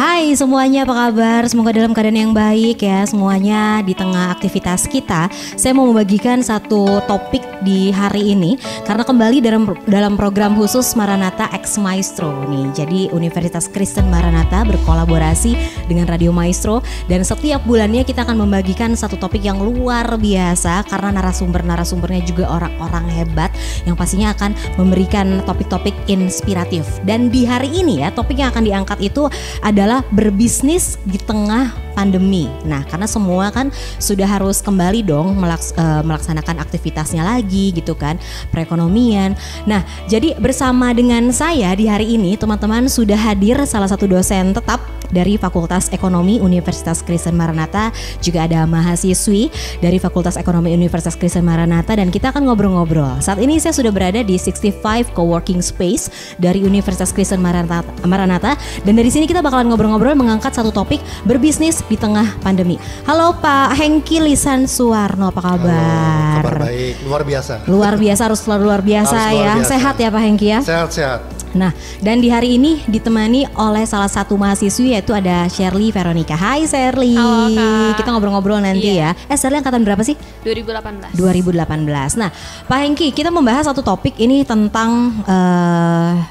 Hai semuanya apa kabar? Semoga dalam keadaan yang baik ya semuanya di tengah aktivitas kita. Saya mau membagikan satu topik di hari ini karena kembali dalam dalam program khusus Maranatha X Maestro nih. Jadi Universitas Kristen Maranatha berkolaborasi dengan Radio Maestro dan setiap bulannya kita akan membagikan satu topik yang luar biasa karena narasumber-narasumbernya juga orang-orang hebat yang pastinya akan memberikan topik-topik inspiratif. Dan di hari ini ya topik yang akan diangkat itu adalah berbisnis di tengah pandemi. Nah, karena semua kan sudah harus kembali dong melaks eh, melaksanakan aktivitasnya lagi gitu kan, perekonomian. Nah, jadi bersama dengan saya di hari ini teman-teman sudah hadir salah satu dosen tetap dari Fakultas Ekonomi Universitas Kristen Maranatha, juga ada mahasiswi dari Fakultas Ekonomi Universitas Kristen Maranatha dan kita akan ngobrol-ngobrol. Saat ini saya sudah berada di 65 Coworking Space dari Universitas Kristen Maranatha dan dari sini kita bakalan ngobrol-ngobrol mengangkat satu topik berbisnis di tengah pandemi. Halo Pak Hengki Lisan Suwarno, apa kabar? Halo, kabar baik, luar biasa. Luar biasa harus luar biasa luar ya. biasa ya. Sehat ya Pak Hengki ya? Sehat-sehat. Nah, dan di hari ini ditemani oleh salah satu mahasiswi yaitu ada Shirley Veronica. Hai Shirley. Halo, Kak. Kita ngobrol-ngobrol nanti iya. ya. Eh Shirley angkatan berapa sih? 2018. 2018. Nah, Pak Hengki, kita membahas satu topik ini tentang uh,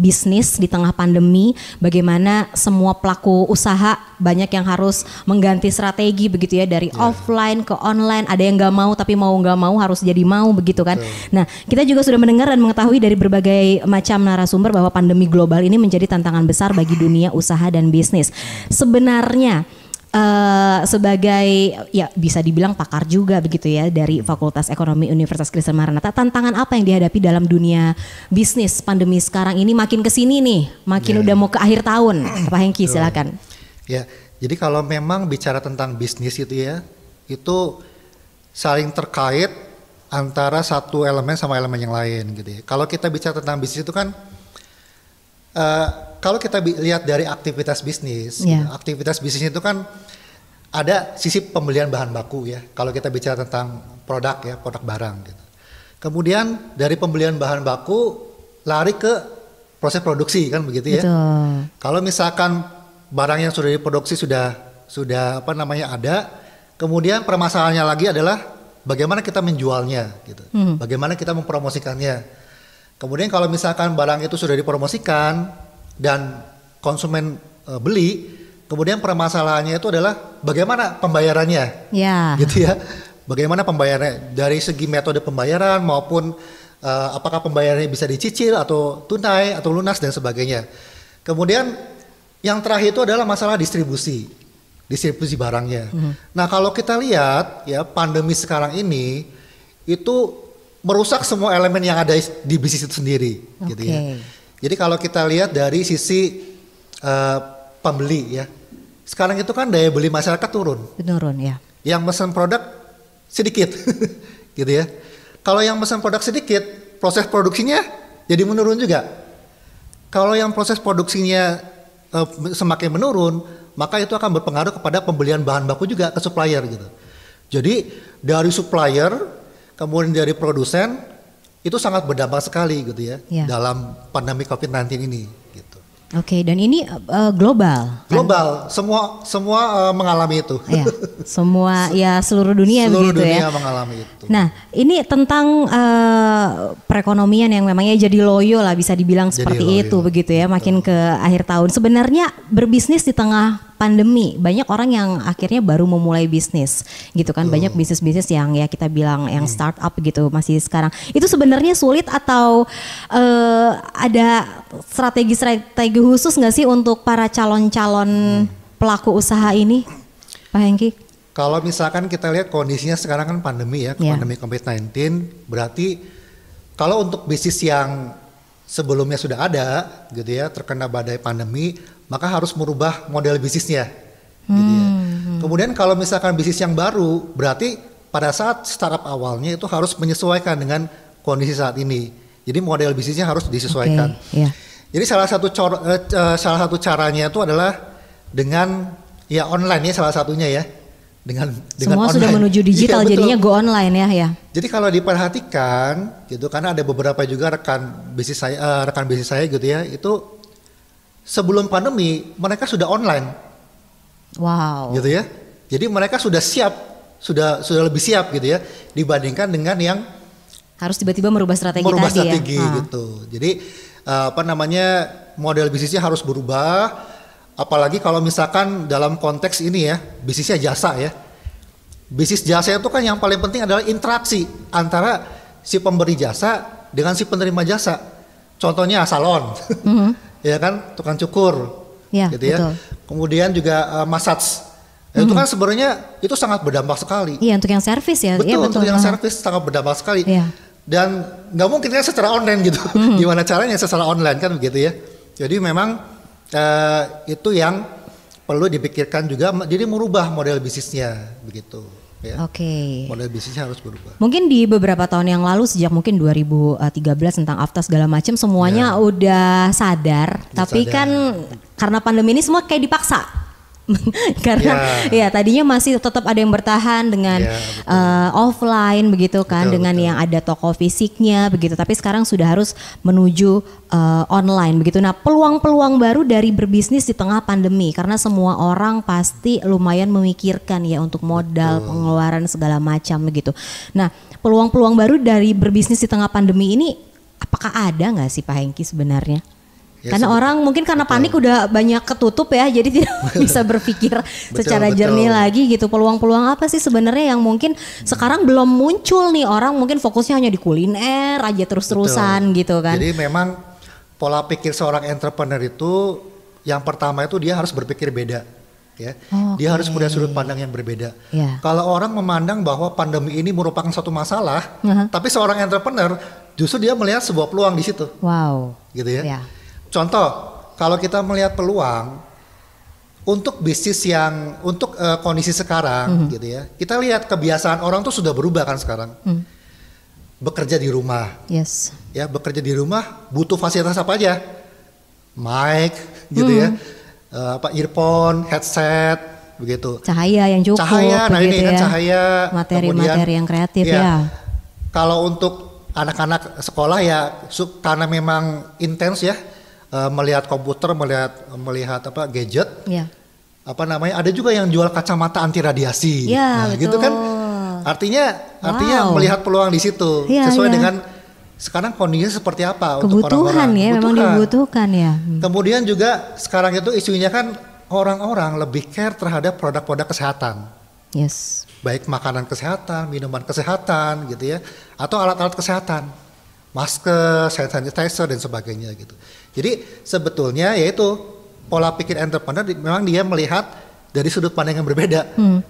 bisnis di tengah pandemi, bagaimana semua pelaku usaha banyak yang harus mengganti strategi begitu ya dari yeah. offline ke online. Ada yang nggak mau tapi mau nggak mau harus jadi mau begitu kan. Yeah. Nah kita juga sudah mendengar dan mengetahui dari berbagai macam narasumber bahwa pandemi global ini menjadi tantangan besar bagi dunia usaha dan bisnis. Sebenarnya Eh, sebagai ya bisa dibilang pakar juga begitu ya dari Fakultas Ekonomi Universitas Kristen Maranatha. Tantangan apa yang dihadapi dalam dunia bisnis pandemi sekarang ini makin ke sini nih, makin yeah. udah mau ke akhir tahun. Pak Hengki Betul. silakan. Ya, jadi kalau memang bicara tentang bisnis itu ya, itu saling terkait antara satu elemen sama elemen yang lain gitu ya. Kalau kita bicara tentang bisnis itu kan Eh, kalau kita lihat dari aktivitas bisnis, yeah. aktivitas bisnis itu kan ada sisi pembelian bahan baku ya. Kalau kita bicara tentang produk ya, produk barang gitu. Kemudian dari pembelian bahan baku lari ke proses produksi kan begitu ya. Kalau misalkan barang yang sudah diproduksi sudah sudah apa namanya ada, kemudian permasalahannya lagi adalah bagaimana kita menjualnya gitu. Hmm. Bagaimana kita mempromosikannya Kemudian kalau misalkan barang itu sudah dipromosikan dan konsumen e, beli, kemudian permasalahannya itu adalah bagaimana pembayarannya. Ya. Gitu ya. Bagaimana pembayarannya dari segi metode pembayaran maupun e, apakah pembayarannya bisa dicicil atau tunai atau lunas dan sebagainya. Kemudian yang terakhir itu adalah masalah distribusi. Distribusi barangnya. Hmm. Nah, kalau kita lihat ya pandemi sekarang ini itu merusak semua elemen yang ada di bisnis itu sendiri okay. gitu ya. Jadi kalau kita lihat dari sisi uh, pembeli ya. Sekarang itu kan daya beli masyarakat turun. Turun ya. Yang pesan produk sedikit gitu ya. Kalau yang pesan produk sedikit, proses produksinya jadi menurun juga. Kalau yang proses produksinya uh, semakin menurun, maka itu akan berpengaruh kepada pembelian bahan baku juga ke supplier gitu. Jadi dari supplier kemudian dari produsen itu sangat berdampak sekali gitu ya, ya. dalam pandemi COVID-19 ini gitu. Oke, okay, dan ini uh, global. Global, kan? semua semua uh, mengalami itu. Oh ya, semua ya seluruh dunia seluruh begitu dunia ya. Seluruh dunia mengalami itu. Nah, ini tentang uh, perekonomian yang memangnya jadi loyo lah bisa dibilang jadi seperti loyo. itu begitu ya, makin Betul. ke akhir tahun. Sebenarnya berbisnis di tengah pandemi banyak orang yang akhirnya baru memulai bisnis gitu kan. Banyak bisnis-bisnis yang ya kita bilang yang hmm. startup gitu masih sekarang. Itu sebenarnya sulit atau uh, ada strategi-strategi khusus nggak sih untuk para calon-calon hmm. pelaku usaha ini? Pak Hengki? Kalau misalkan kita lihat kondisinya sekarang kan pandemi ya, yeah. pandemi COVID-19, berarti kalau untuk bisnis yang sebelumnya sudah ada gitu ya, terkena badai pandemi, maka harus merubah model bisnisnya. Hmm. Gitu ya. Hmm, hmm. Kemudian kalau misalkan bisnis yang baru, berarti pada saat startup awalnya itu harus menyesuaikan dengan kondisi saat ini. Jadi model bisnisnya harus disesuaikan. Okay, iya. yeah. Jadi salah satu cor, uh, salah satu caranya itu adalah dengan ya online ya salah satunya ya. Dengan dengan online. sudah menuju iya, digital iya, jadinya go online ya ya. Jadi kalau diperhatikan gitu karena ada beberapa juga rekan bisnis saya uh, rekan bisnis saya gitu ya, itu sebelum pandemi mereka sudah online. Wow. Gitu ya. Jadi mereka sudah siap, sudah sudah lebih siap gitu ya dibandingkan dengan yang harus tiba-tiba merubah strategi merubah tadi ya? strategi ya. gitu. Jadi eh, apa namanya model bisnisnya harus berubah apalagi kalau misalkan dalam konteks ini ya bisnisnya jasa ya. Bisnis jasa itu kan yang paling penting adalah interaksi antara si pemberi jasa dengan si penerima jasa. Contohnya salon. Mm -hmm ya kan tukang cukur ya, gitu ya kemudian juga uh, massage Ya, -hmm. Itu kan sebenarnya itu sangat berdampak sekali. Iya untuk yang servis ya. Iya, betul, ya, betul. untuk yang servis sangat berdampak sekali. Ya. Dan nggak mungkin kan secara online gitu. -hmm. Gimana caranya secara online kan begitu ya. Jadi memang eh, itu yang perlu dipikirkan juga. Jadi merubah model bisnisnya begitu ya. Oke. Okay. Model bisnisnya harus berubah. Mungkin di beberapa tahun yang lalu sejak mungkin 2013 tentang aftas segala macam semuanya ya. udah sadar, udah tapi sadar. kan karena pandemi ini semua kayak dipaksa karena yeah. ya tadinya masih tetap ada yang bertahan dengan yeah, ya, eh, uh, offline begitu kan betul, dengan betul. yang ada toko fisiknya begitu tapi sekarang sudah harus menuju uh, online begitu nah peluang-peluang baru dari berbisnis di tengah pandemi karena semua orang pasti lumayan memikirkan ya untuk modal betul. pengeluaran segala macam begitu nah peluang-peluang baru dari berbisnis di tengah pandemi ini apakah ada nggak sih Pak Hengki sebenarnya? Ya, karena orang mungkin karena betul. panik udah banyak ketutup ya, jadi tidak bisa berpikir betul, secara betul. jernih lagi gitu. Peluang-peluang apa sih sebenarnya yang mungkin hmm. sekarang belum muncul nih orang mungkin fokusnya hanya di kuliner aja terus-terusan gitu kan. Jadi memang pola pikir seorang entrepreneur itu yang pertama itu dia harus berpikir beda ya. okay. Dia harus punya sudut pandang yang berbeda. Yeah. Kalau orang memandang bahwa pandemi ini merupakan satu masalah, uh -huh. tapi seorang entrepreneur justru dia melihat sebuah peluang di situ. Wow. Gitu ya. Yeah. Contoh, kalau kita melihat peluang untuk bisnis yang untuk uh, kondisi sekarang mm -hmm. gitu ya. Kita lihat kebiasaan orang tuh sudah berubah kan sekarang. Mm. Bekerja di rumah. Yes. Ya, bekerja di rumah butuh fasilitas apa aja? Mic gitu mm. ya. Uh, apa earphone, headset begitu. Cahaya yang cukup. Cahaya, nah ini kan ya. kan cahaya materi-materi yang kreatif ya. ya. Kalau untuk anak-anak sekolah ya karena memang intens ya Eh, melihat komputer, melihat melihat apa gadget. Ya. Apa namanya? Ada juga yang jual kacamata anti radiasi. Ya, nah, gitu kan. Artinya wow. artinya melihat peluang di situ ya, sesuai ya. dengan sekarang kondisinya seperti apa kebutuhan untuk orang-orang. Ya, kebutuhan ya, memang dibutuhkan ya. Hmm. Kemudian juga sekarang itu isunya kan orang-orang lebih care terhadap produk-produk kesehatan. Yes. Baik makanan kesehatan, minuman kesehatan gitu ya, atau alat-alat kesehatan. Masker, sanitizer dan sebagainya gitu. Jadi sebetulnya yaitu pola pikir entrepreneur memang dia melihat dari sudut pandang yang berbeda. Hmm.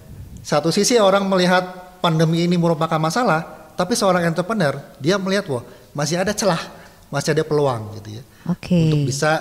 Satu sisi orang melihat pandemi ini merupakan masalah, tapi seorang entrepreneur dia melihat wah masih ada celah, masih ada peluang gitu ya. Okay. Untuk bisa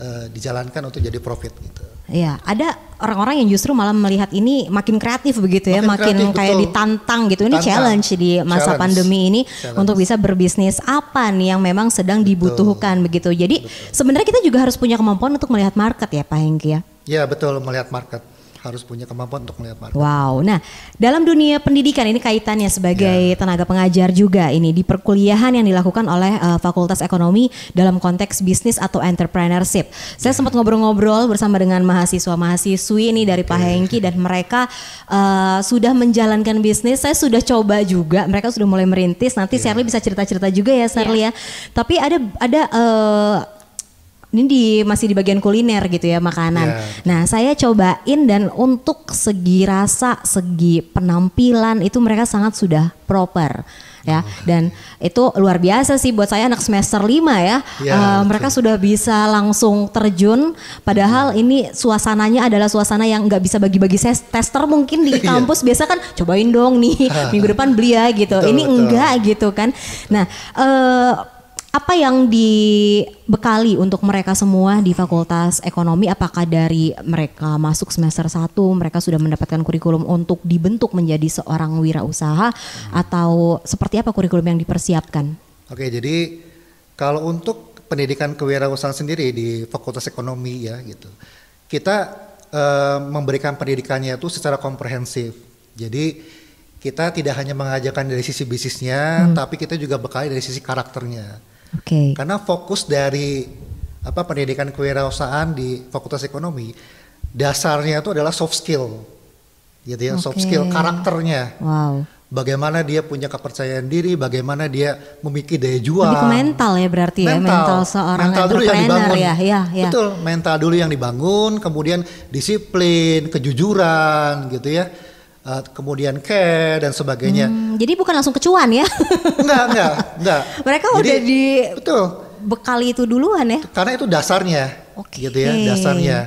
uh, dijalankan untuk jadi profit gitu. Iya, ada orang-orang yang justru malah melihat ini makin kreatif begitu ya, makin, kayak ditantang gitu. Ini Tantang. challenge di masa challenge. pandemi ini challenge. untuk bisa berbisnis apa nih yang memang sedang dibutuhkan begitu. Jadi betul. sebenarnya kita juga harus punya kemampuan untuk melihat market ya, Pak Hengki ya. Ya, betul melihat market harus punya kemampuan untuk melihat market. Wow. Nah, dalam dunia pendidikan ini kaitannya sebagai yeah. tenaga pengajar juga ini di perkuliahan yang dilakukan oleh uh, Fakultas Ekonomi dalam konteks bisnis atau entrepreneurship. Saya yeah. sempat ngobrol-ngobrol bersama dengan mahasiswa-mahasiswi ini dari okay. Pak Hengki dan mereka uh, sudah menjalankan bisnis. Saya sudah coba juga, mereka sudah mulai merintis. Nanti yeah. Sherly bisa cerita-cerita juga ya Sherly yeah. ya. Tapi ada ada uh, ini di masih di bagian kuliner gitu ya makanan. Yeah. Nah, saya cobain dan untuk segi rasa, segi penampilan itu mereka sangat sudah proper ya. Oh. Dan itu luar biasa sih buat saya anak semester lima ya. Yeah, iya, uh, mereka sudah bisa langsung terjun padahal iya. ini suasananya adalah suasana yang nggak bisa bagi-bagi tester mungkin di iya. kampus yeah. biasa kan cobain dong nih minggu depan beli ya gitu. Betul, ini betul. enggak gitu kan. Nah, uh, apa yang dibekali untuk mereka semua di Fakultas Ekonomi apakah dari mereka masuk semester 1 mereka sudah mendapatkan kurikulum untuk dibentuk menjadi seorang wirausaha hmm. atau seperti apa kurikulum yang dipersiapkan? Oke, jadi kalau untuk pendidikan kewirausahaan sendiri di Fakultas Ekonomi ya gitu. Kita eh, memberikan pendidikannya itu secara komprehensif. Jadi kita tidak hanya mengajarkan dari sisi bisnisnya, hmm. tapi kita juga bekali dari sisi karakternya. Oke. Okay. Karena fokus dari apa pendidikan kewirausahaan di Fakultas Ekonomi dasarnya itu adalah soft skill. Gitu ya, okay. soft skill karakternya. Wow. Bagaimana dia punya kepercayaan diri, bagaimana dia memiliki daya jual. Lebih mental ya berarti ya, mental. ya, mental seorang mental dulu yang dibangun. Ya, ya, ya. Betul, mental dulu yang dibangun, kemudian disiplin, kejujuran gitu ya Eh, kemudian care dan sebagainya. Hmm, jadi bukan langsung kecuan ya? enggak, enggak, enggak. Mereka jadi, udah di betul. bekali itu duluan ya? Karena itu dasarnya, okay. gitu ya, dasarnya.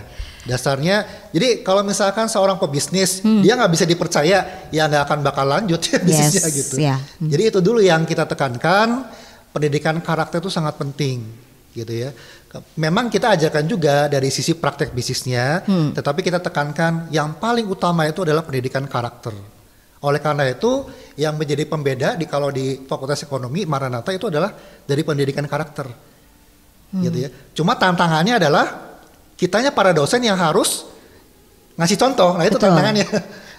Dasarnya, jadi kalau misalkan seorang pebisnis hmm. dia nggak bisa dipercaya, ya nggak akan bakal lanjut ya bisnisnya gitu. Yeah. Hmm. Jadi itu dulu yang kita tekankan, pendidikan karakter itu sangat penting, gitu ya. Memang kita ajarkan juga dari sisi praktek bisnisnya, hmm. tetapi kita tekankan yang paling utama itu adalah pendidikan karakter. Oleh karena itu, yang menjadi pembeda di kalau di Fakultas Ekonomi Maranatha itu adalah dari pendidikan karakter. Hmm. Gitu ya. Cuma tantangannya adalah kitanya para dosen yang harus ngasih contoh. Nah, itu Betul. tantangannya.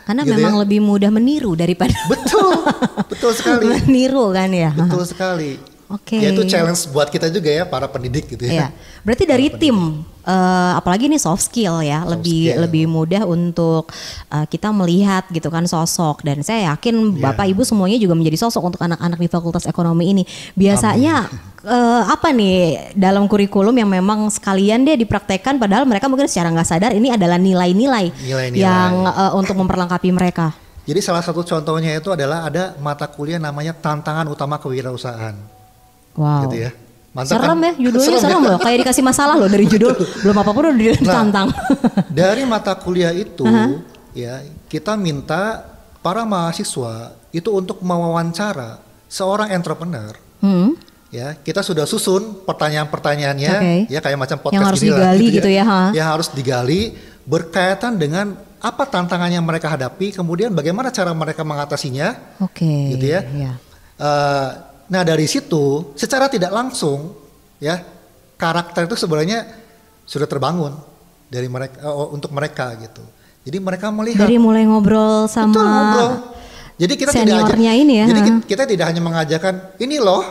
Karena gitu memang ya? lebih mudah meniru daripada Betul. Betul sekali. meniru kan ya. Betul sekali. Oke. Okay. Ya itu challenge buat kita juga ya para pendidik gitu ya. Iya. Berarti dari para tim uh, apalagi ini soft skill ya, soft lebih skill. lebih mudah untuk uh, kita melihat gitu kan sosok dan saya yakin iya. Bapak Ibu semuanya juga menjadi sosok untuk anak-anak di Fakultas Ekonomi ini. Biasanya uh, apa nih dalam kurikulum yang memang sekalian dia dipraktekkan padahal mereka mungkin secara nggak sadar ini adalah nilai-nilai yang uh, untuk memperlengkapi mereka. Jadi salah satu contohnya itu adalah ada mata kuliah namanya tantangan utama kewirausahaan. Wow. Gitu ya. Mantap serem kan? ya, judulnya serem, serem ya? loh. Kayak dikasih masalah loh dari judul. belum apapun udah nah, ditantang. Nah, dari mata kuliah itu uh-huh. ya kita minta para mahasiswa itu untuk mewawancara seorang entrepreneur. Hmm. Ya, kita sudah susun pertanyaan-pertanyaannya okay. ya kayak macam podcast Yang harus digali gitu, ya. gitu ya. ya. Yang harus digali berkaitan dengan apa tantangannya mereka hadapi, kemudian bagaimana cara mereka mengatasinya. Oke. Okay. Gitu ya. Yeah. Iya. Uh, Nah dari situ secara tidak langsung ya karakter itu sebenarnya sudah terbangun dari mereka uh, untuk mereka gitu. Jadi mereka melihat dari mulai ngobrol sama betul, ngobrol. Jadi kita tidak aja, ini ya. Jadi kita, kita tidak hanya mengajarkan ini loh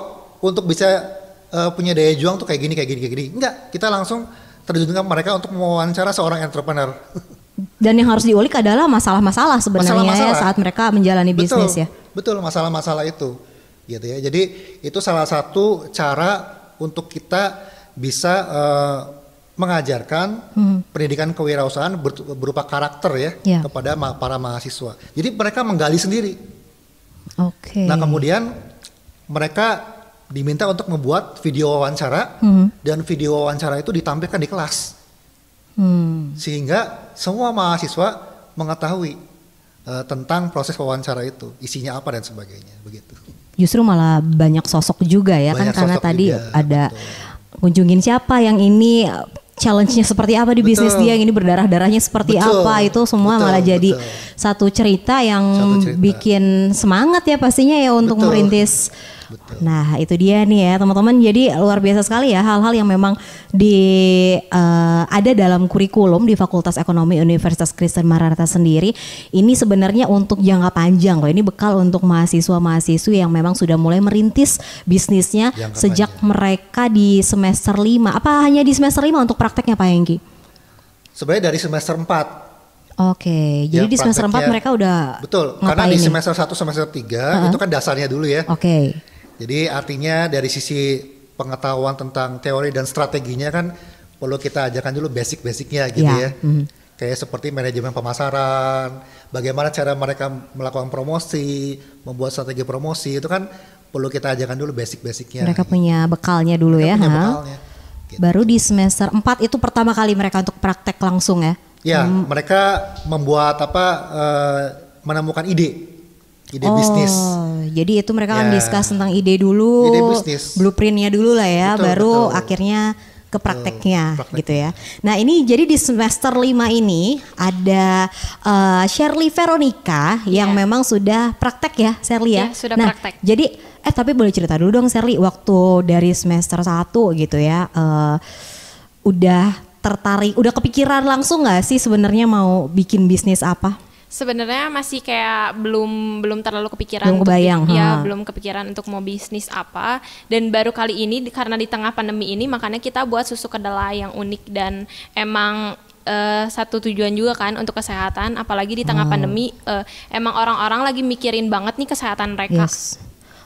untuk bisa uh, punya daya juang tuh kayak gini kayak gini kayak gini. Enggak, kita langsung terjunkan mereka untuk mewawancara seorang entrepreneur. Dan yang harus diulik adalah masalah-masalah sebenarnya masalah -masalah. ya saat mereka menjalani betul, bisnis ya. Betul, masalah-masalah itu gitu ya. Jadi itu salah satu cara untuk kita bisa uh, mengajarkan hmm. pendidikan kewirausahaan ber, berupa karakter ya yeah. kepada para mahasiswa. Jadi mereka menggali sendiri. Oke. Okay. Nah kemudian mereka diminta untuk membuat video wawancara hmm. dan video wawancara itu ditampilkan di kelas hmm. sehingga semua mahasiswa mengetahui uh, tentang proses wawancara itu isinya apa dan sebagainya begitu justru malah banyak sosok juga ya kan banyak kan karena tadi ada kunjungin siapa yang ini challenge-nya seperti apa di betul. bisnis dia yang ini berdarah-darahnya seperti betul. apa itu semua betul, malah jadi betul. satu cerita yang satu cerita. bikin semangat ya pastinya ya untuk betul. merintis Betul. Nah itu dia nih ya teman-teman. Jadi luar biasa sekali ya hal-hal yang memang di uh, ada dalam kurikulum di Fakultas Ekonomi Universitas Kristen Maranatha sendiri. Ini sebenarnya untuk jangka panjang loh. Ini bekal untuk mahasiswa-mahasiswi yang memang sudah mulai merintis bisnisnya sejak panjang. mereka di semester 5. Apa hanya di semester 5 untuk prakteknya Pak Hengki? Sebenarnya dari semester 4 Oke, okay, ya, jadi di semester 4 mereka udah Betul, karena di semester 1 semester 3 uh -huh. itu kan dasarnya dulu ya. Oke. Okay. Jadi artinya dari sisi pengetahuan tentang teori dan strateginya kan perlu kita ajarkan dulu basic-basicnya gitu yeah. ya. Mm. Kayak seperti manajemen pemasaran, bagaimana cara mereka melakukan promosi, membuat strategi promosi itu kan perlu kita ajarkan dulu basic-basicnya. Mereka punya bekalnya dulu mereka ya. Punya bekalnya. Gitu. Baru di semester 4 itu pertama kali mereka untuk praktek langsung ya. Ya, hmm. mereka membuat apa uh, menemukan ide ide oh, bisnis. Jadi itu mereka ya. akan discuss tentang ide dulu, blueprintnya dulu lah ya, betul, baru betul. akhirnya ke prakteknya Praktek. gitu ya. Nah ini jadi di semester lima ini ada uh, Shirley Veronica yeah. yang iya. memang sudah praktek ya Shirley ya. Iya, sudah nah, praktek. Jadi eh tapi boleh cerita dulu dong Shirley waktu dari semester satu gitu ya uh, udah tertarik, udah kepikiran langsung nggak sih sebenarnya mau bikin bisnis apa? sebenarnya masih kayak belum belum terlalu kepikiran belum kebayang ya belum kepikiran untuk mau bisnis apa dan baru kali ini karena di tengah pandemi ini makanya kita buat susu kedelai yang unik dan emang uh, satu tujuan juga kan untuk kesehatan apalagi di tengah hmm. pandemi uh, emang orang-orang lagi mikirin banget nih kesehatan mereka yes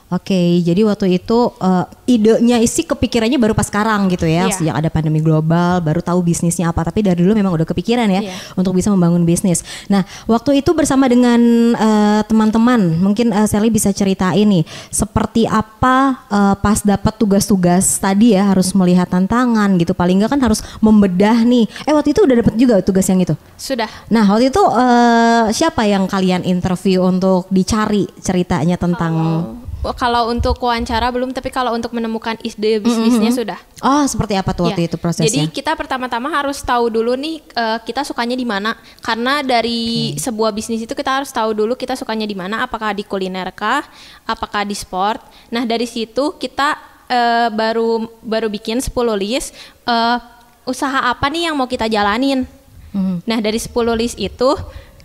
Oke, jadi waktu itu uh, idenya isi kepikirannya baru pas sekarang gitu ya, yeah. sejak ada pandemi global, baru tahu bisnisnya apa. Tapi dari dulu memang udah kepikiran ya yeah. untuk bisa membangun bisnis. Nah, waktu itu bersama dengan eh, teman-teman, uh, mungkin uh, Sally bisa cerita ini seperti apa uh, pas dapat tugas-tugas tadi ya harus melihat tantangan gitu. Paling nggak kan harus membedah nih. Eh waktu itu udah dapat juga tugas yang itu. Sudah. Nah waktu itu uh, siapa yang kalian interview untuk dicari ceritanya tentang? Oh kalau untuk wawancara belum, tapi kalau untuk menemukan ide bisnisnya mm -hmm. sudah. Oh, seperti apa tuh iya. waktu ya. itu prosesnya? Jadi kita pertama-tama harus tahu dulu nih uh, kita sukanya di mana, karena dari okay. sebuah bisnis itu kita harus tahu dulu kita sukanya di mana, apakah di kuliner kah, apakah di sport. Nah dari situ kita uh, baru baru bikin 10 list uh, usaha apa nih yang mau kita jalanin. Mm -hmm. Nah dari 10 list itu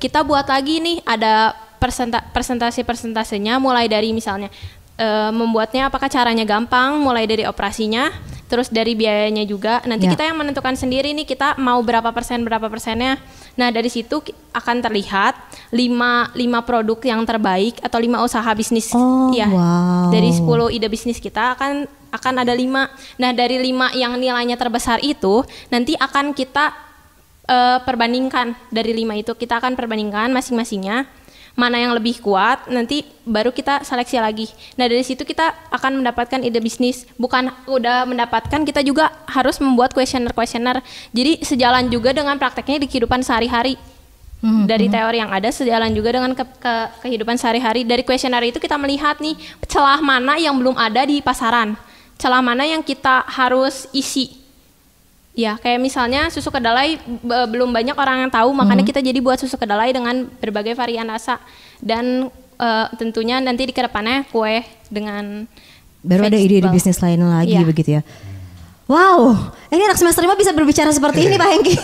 kita buat lagi nih ada persenta persentase persentasenya mulai dari misalnya e, membuatnya apakah caranya gampang mulai dari operasinya terus dari biayanya juga nanti yeah. kita yang menentukan sendiri nih kita mau berapa persen berapa persennya nah dari situ akan terlihat lima lima produk yang terbaik atau lima usaha bisnis oh, ya wow. dari 10 ide bisnis kita akan akan ada lima nah dari lima yang nilainya terbesar itu nanti akan kita uh, perbandingkan dari lima itu kita akan perbandingkan masing-masingnya mana yang lebih kuat nanti baru kita seleksi lagi nah dari situ kita akan mendapatkan ide bisnis bukan udah mendapatkan kita juga harus membuat kuesioner kuesioner jadi sejalan juga dengan prakteknya di kehidupan sehari-hari hmm Dari hmm. teori yang ada sejalan juga dengan ke, ke kehidupan sehari-hari. Dari kuesioner itu kita melihat nih celah mana yang belum ada di pasaran, celah mana yang kita harus isi Ya, kayak misalnya susu kedelai belum banyak orang yang tahu, makanya hmm. kita jadi buat susu kedelai dengan berbagai varian rasa dan uh, tentunya nanti di kedepannya kue dengan baru vegetable. ada ide di bisnis lain lagi ya. begitu ya. Wow, ini anak semester lima bisa berbicara seperti ini Pak iya. Hengki.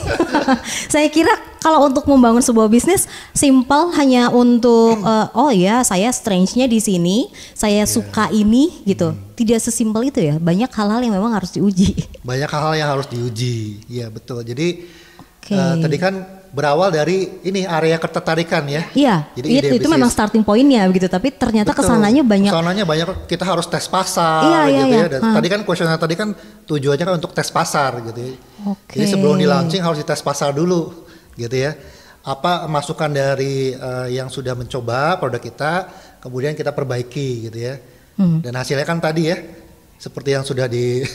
saya kira kalau untuk membangun sebuah bisnis simple hanya untuk uh, oh ya saya strange-nya di sini, saya yeah. suka ini gitu. Hmm tidak sesimpel itu ya. Banyak hal-hal yang memang harus diuji. Banyak hal-hal yang harus diuji. Iya betul. Jadi okay. uh, eh, tadi kan berawal dari ini area ketertarikan ya. Iya. Jadi it, itu memang starting pointnya begitu. Tapi ternyata betul. kesananya banyak. Kesananya banyak. Kita harus tes pasar iya, iya gitu ya. iya, ya. Dan Tadi kan kuesioner tadi kan tujuannya kan untuk tes pasar gitu. Ya. Okay. Jadi sebelum di launching harus dites pasar dulu gitu ya apa masukan dari uh, yang sudah mencoba produk kita kemudian kita perbaiki gitu ya dan hasilnya kan tadi ya seperti yang sudah di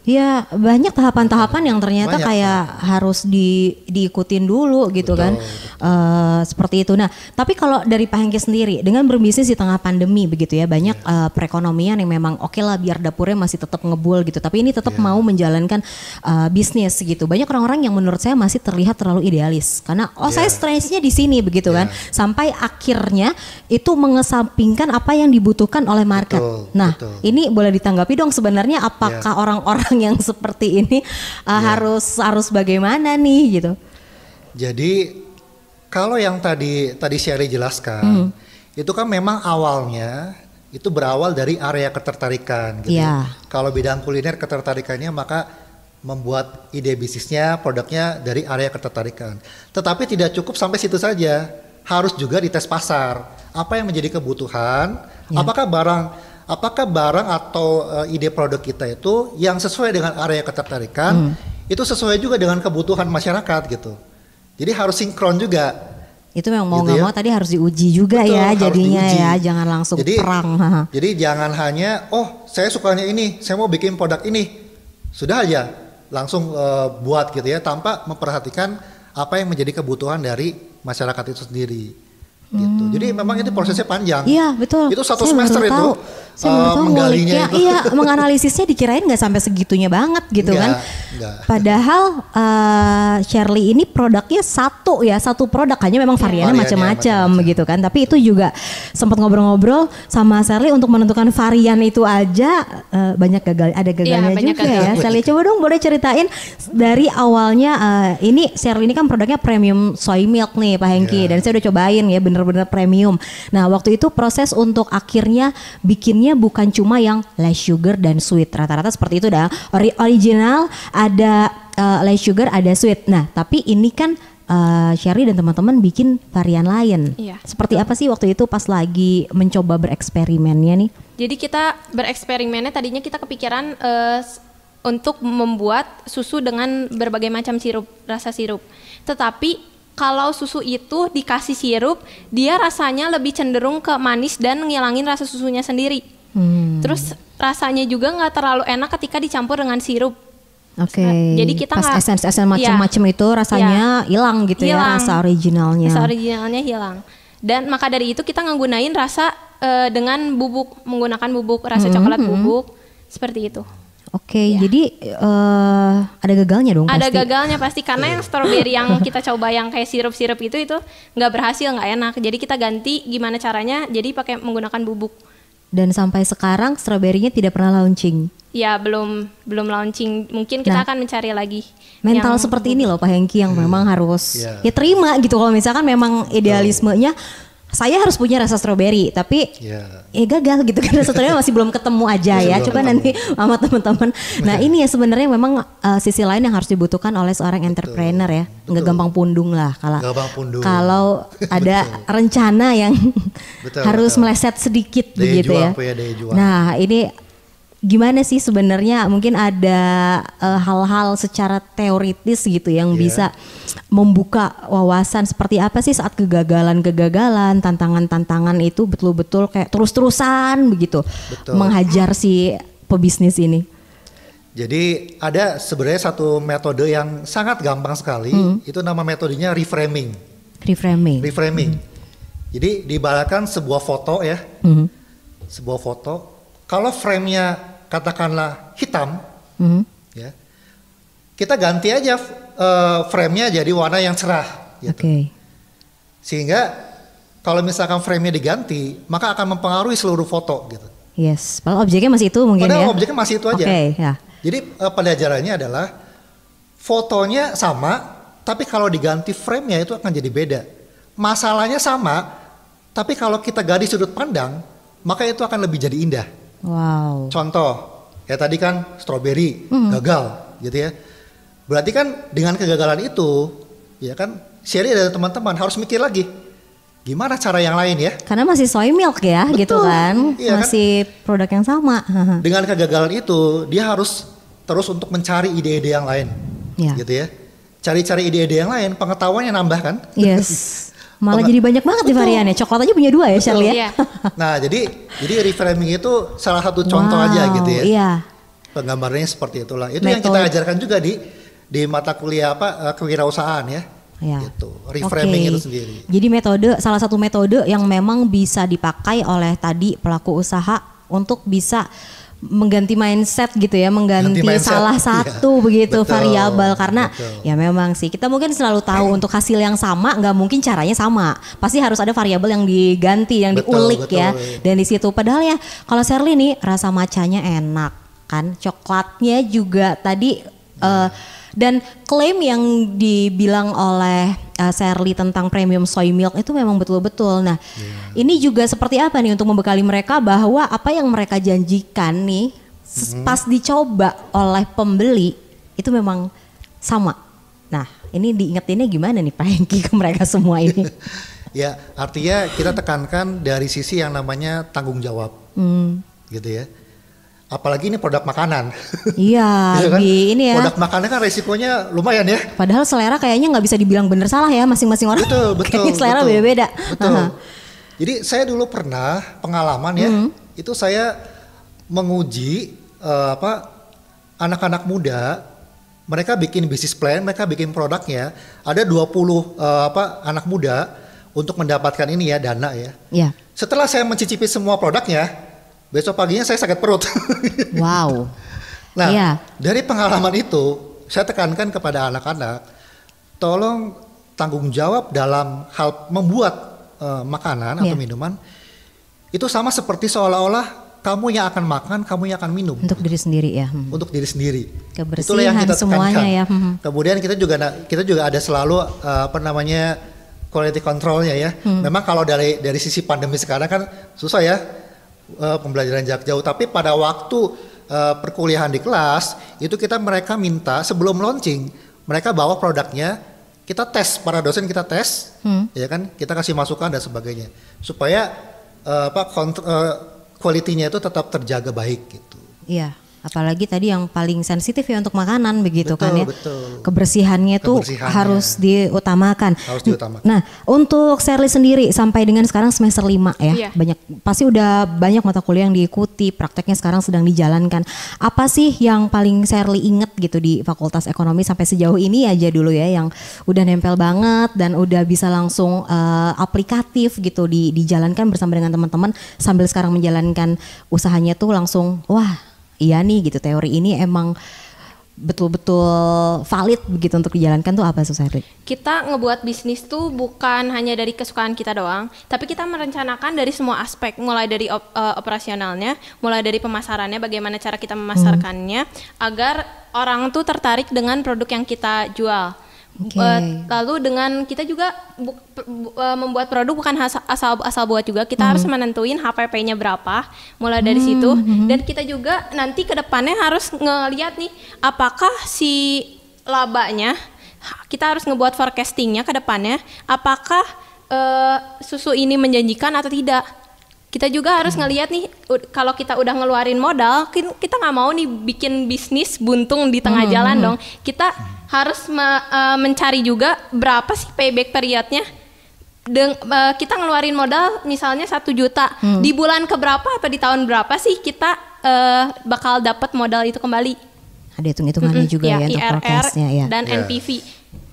Iya, banyak tahapan-tahapan yang ternyata banyak, kayak ya. harus di diikutin dulu gitu betul, kan. Betul. Eh, seperti itu. Nah, tapi kalau dari Pak Hengki sendiri dengan berbisnis di tengah pandemi begitu ya, banyak yeah. Ya. uh, perekonomian yang memang oke okay lah biar dapurnya masih tetap ngebul gitu, tapi ini tetap yeah. mau menjalankan uh, bisnis gitu. Banyak orang-orang yang menurut saya masih terlihat terlalu idealis karena oh yeah. saya ya. stresnya di sini begitu yeah. kan. Sampai akhirnya itu mengesampingkan apa yang dibutuhkan oleh market. Betul, nah, betul. ini boleh ditanggapi dong dong sebenarnya apakah iya. orang-orang yeah. yang seperti ini uh, yeah. harus harus bagaimana nih gitu. Jadi kalau yang tadi tadi Sherry jelaskan, mm. itu kan memang awalnya itu berawal dari area ketertarikan gitu. Yeah. Iya. Kalau bidang kuliner ketertarikannya maka membuat ide bisnisnya, produknya dari area ketertarikan. Tetapi tidak cukup sampai situ saja, harus juga dites pasar. Apa yang menjadi kebutuhan? Ya. Apakah barang apakah barang atau uh, ide produk kita itu yang sesuai dengan area ketertarikan hmm. itu sesuai juga dengan kebutuhan masyarakat gitu. Jadi harus sinkron juga. Itu memang mau gitu nggak gitu ya. mau tadi harus diuji juga ya, Betul, ya jadinya ya, jangan langsung jadi, perang. jadi jangan hanya oh saya sukanya ini, saya mau bikin produk ini. Sudah aja langsung uh, buat gitu ya tanpa memperhatikan apa yang menjadi kebutuhan dari masyarakat itu sendiri gitu. Jadi hmm. memang itu prosesnya panjang. Iya betul. Itu satu saya semester itu. Saya uh, tahu menggalinya itu. Iya menganalisisnya dikirain nggak sampai segitunya banget gitu enggak, kan. Enggak. Padahal uh, Shirley ini produknya satu ya satu produk hanya memang iya, variannya macam-macam gitu kan. Tapi itu juga sempat ngobrol-ngobrol sama Shirley untuk menentukan varian itu aja uh, banyak gagal ada iya, gagalnya ya, juga gagal. ya. Shirley coba dong boleh ceritain dari awalnya uh, ini Shirley ini kan produknya premium soy milk nih Pak Hengki ya. dan saya udah cobain ya bener benar-benar premium. Nah, waktu itu proses untuk akhirnya bikinnya bukan cuma yang less sugar dan sweet. Rata-rata seperti itu dah. original ada uh, less sugar, ada sweet. Nah, tapi ini kan uh, Sherry dan teman-teman bikin varian lain. Iya. Seperti apa sih waktu itu pas lagi mencoba bereksperimennya nih? Jadi kita bereksperimennya tadinya kita kepikiran uh, untuk membuat susu dengan berbagai macam sirup, rasa sirup. Tetapi kalau susu itu dikasih sirup, dia rasanya lebih cenderung ke manis dan ngilangin rasa susunya sendiri. Hmm. Terus rasanya juga nggak terlalu enak ketika dicampur dengan sirup. Oke. Okay. Nah, jadi kita pas gak, essence iya. macam-macam ya, itu rasanya iya. hilang gitu ilang. ya rasa originalnya. Rasa originalnya hilang. Dan maka dari itu kita nggunain rasa uh, dengan bubuk menggunakan bubuk rasa hmm, coklat hmm. bubuk seperti itu. Oke, ya. jadi uh, ada gagalnya dong. Ada pasti. gagalnya pasti karena yang strawberry yang kita coba yang kayak sirup-sirup itu itu nggak berhasil nggak enak. Jadi kita ganti gimana caranya? Jadi pakai menggunakan bubuk. Dan sampai sekarang strawberry-nya tidak pernah launching. Ya belum belum launching. Mungkin kita nah, akan mencari lagi. Mental seperti bubuk. ini loh Pak Hengki yang hmm. memang harus yeah. ya terima gitu kalau misalkan memang idealismenya. Oh saya harus punya rasa stroberi tapi yeah. ya gagal gitu karena rasa masih belum ketemu aja ya coba nanti sama teman-teman nah ini ya sebenarnya memang uh, sisi lain yang harus dibutuhkan oleh seorang Betul. entrepreneur ya nggak gampang pundung lah kalau kalau ada Betul. rencana yang Betul. harus Betul. meleset sedikit daya begitu juang, ya. ya daya Nah, ini gimana sih sebenarnya mungkin ada eh, hal-hal uh, secara teoritis gitu yang yeah. bisa membuka wawasan seperti apa sih saat kegagalan-kegagalan, tantangan-tantangan itu betul-betul kayak terus-terusan begitu Betul. menghajar si pebisnis ini. Jadi ada sebenarnya satu metode yang sangat gampang sekali, hmm. itu nama metodenya reframing. Reframing. Reframing. Hmm. Jadi dibalikkan sebuah foto ya. Hmm. Sebuah foto kalau framenya katakanlah hitam, mm-hmm. ya kita ganti aja uh, framenya jadi warna yang cerah. Gitu. Okay. Sehingga kalau misalkan framenya diganti, maka akan mempengaruhi seluruh foto gitu. Yes, padahal objeknya masih itu mungkin padahal ya. Padahal objeknya masih itu aja. Okay, ya. Jadi uh, eh, pelajarannya adalah fotonya sama, tapi kalau diganti framenya itu akan jadi beda. Masalahnya sama, tapi kalau kita ganti sudut pandang, maka itu akan lebih jadi indah. Wow. Contoh, ya tadi kan stroberi mm. gagal gitu ya. Berarti kan dengan kegagalan itu, ya kan Sherry dari teman-teman harus mikir lagi. Gimana cara yang lain ya? Karena masih soy milk ya, Betul, gitu kan? Iya kan? masih kan? produk yang sama. Dengan kegagalan itu, dia harus terus untuk mencari ide-ide yang lain, ya. gitu ya. Cari-cari ide-ide yang lain, pengetahuannya nambah kan? Yes. Malah jadi banyak banget di nih variannya. Coklat aja punya dua ya, Shirley ya. Iya. nah, jadi jadi reframing itu salah satu contoh wow, aja gitu ya. Iya. Penggambarannya seperti itulah. Itu yang kita ajarkan juga di di mata kuliah apa eh, kewirausahaan ya. Ya. Gitu. Reframing okay. itu sendiri. Jadi metode salah satu metode yang memang bisa dipakai oleh tadi pelaku usaha untuk bisa mengganti mindset gitu ya, mengganti mindset, salah iya, satu iya, begitu variabel karena betul. ya memang sih kita mungkin selalu tahu eh. untuk hasil yang sama nggak mungkin caranya sama, pasti harus ada variabel yang diganti, yang betul, diulik ya, betul, ya. Iya. Dan di situ padahal ya kalau Sherly nih rasa macanya enak kan, coklatnya juga tadi hmm. uh, dan klaim yang dibilang oleh uh, eh, Sherly tentang premium soy milk itu memang betul-betul. Nah, yeah. ini juga seperti apa nih untuk membekali mereka bahwa apa yang mereka janjikan nih mm-hmm. pas dicoba oleh pembeli itu memang sama. Nah, ini diingetinnya gimana nih Pak Hengki ke mereka semua ini? ya, artinya kita tekankan dari sisi yang namanya tanggung jawab. Mm. Gitu ya Apalagi ini produk makanan. Iya, iya kan? ini ya. Produk makanan kan resikonya lumayan ya. Padahal selera kayaknya nggak bisa dibilang benar salah ya masing-masing orang. Betul, betul. kayaknya selera beda-beda. Betul. betul. Jadi saya dulu pernah pengalaman ya, mm. itu saya menguji uh, apa anak-anak muda mereka bikin bisnis plan, mereka bikin produknya. Ada 20 uh, eh, apa anak muda untuk mendapatkan ini ya dana ya. Yeah. Setelah saya mencicipi semua produknya, Besok paginya saya sakit perut. wow. nah, iya. dari pengalaman itu saya tekankan kepada anak-anak, tolong tanggung jawab dalam hal membuat uh, makanan yeah. atau iya. minuman itu sama seperti seolah-olah kamu yang akan makan, kamu yang akan minum. Untuk diri sendiri ya. Hmm. Untuk diri sendiri. Kebersihan Itulah yang kita tekankan. semuanya ya. Hmm. Kemudian kita juga kita juga ada selalu uh, apa namanya quality controlnya ya. Hmm. Memang kalau dari dari sisi pandemi sekarang kan susah ya uh, pembelajaran jarak jauh. Tapi pada waktu uh, perkuliahan di kelas itu kita mereka minta sebelum launching mereka bawa produknya kita tes para dosen kita tes hmm. ya kan kita kasih masukan dan sebagainya supaya uh, apa kontra, uh, itu tetap terjaga baik gitu. Iya. Yeah apalagi tadi yang paling sensitif ya untuk makanan begitu kan betul, kan ya betul. kebersihannya itu harus diutamakan harus diutamakan nah untuk Sherly sendiri sampai dengan sekarang semester 5 ya yeah. banyak pasti udah banyak mata kuliah yang diikuti prakteknya sekarang sedang dijalankan apa sih yang paling Sherly inget gitu di Fakultas Ekonomi sampai sejauh ini aja dulu ya yang udah nempel banget dan udah bisa langsung uh, aplikatif gitu di dijalankan bersama dengan teman-teman sambil sekarang menjalankan usahanya tuh langsung wah iya nih gitu teori ini emang betul-betul valid begitu untuk dijalankan tuh apa Susari? Kita ngebuat bisnis tuh bukan hanya dari kesukaan kita doang, tapi kita merencanakan dari semua aspek, mulai dari op, uh, operasionalnya, mulai dari pemasarannya, bagaimana cara kita memasarkannya, hmm. agar orang tuh tertarik dengan produk yang kita jual Okay. Uh, eh, lalu dengan kita juga bu, bu, uh, membuat produk bukan asal asal, buat juga kita hmm. harus mm-hmm. menentuin HPP-nya berapa mulai dari hmm. situ mm-hmm. dan kita juga nanti kedepannya harus ngelihat nih apakah si labanya kita harus ngebuat forecastingnya kedepannya apakah uh, susu ini menjanjikan atau tidak kita juga harus hmm. ngelihat nih kalau kita udah ngeluarin modal kita nggak mau nih bikin bisnis buntung di tengah hmm, jalan hmm. dong kita harus me, uh, mencari juga berapa sih payback periodnya Deng, uh, kita ngeluarin modal misalnya satu juta hmm. di bulan keberapa apa di tahun berapa sih kita uh, bakal dapat modal itu kembali ada hitung-hitungannya mm -hmm, juga ya, ya untuk ya dan yeah. NPV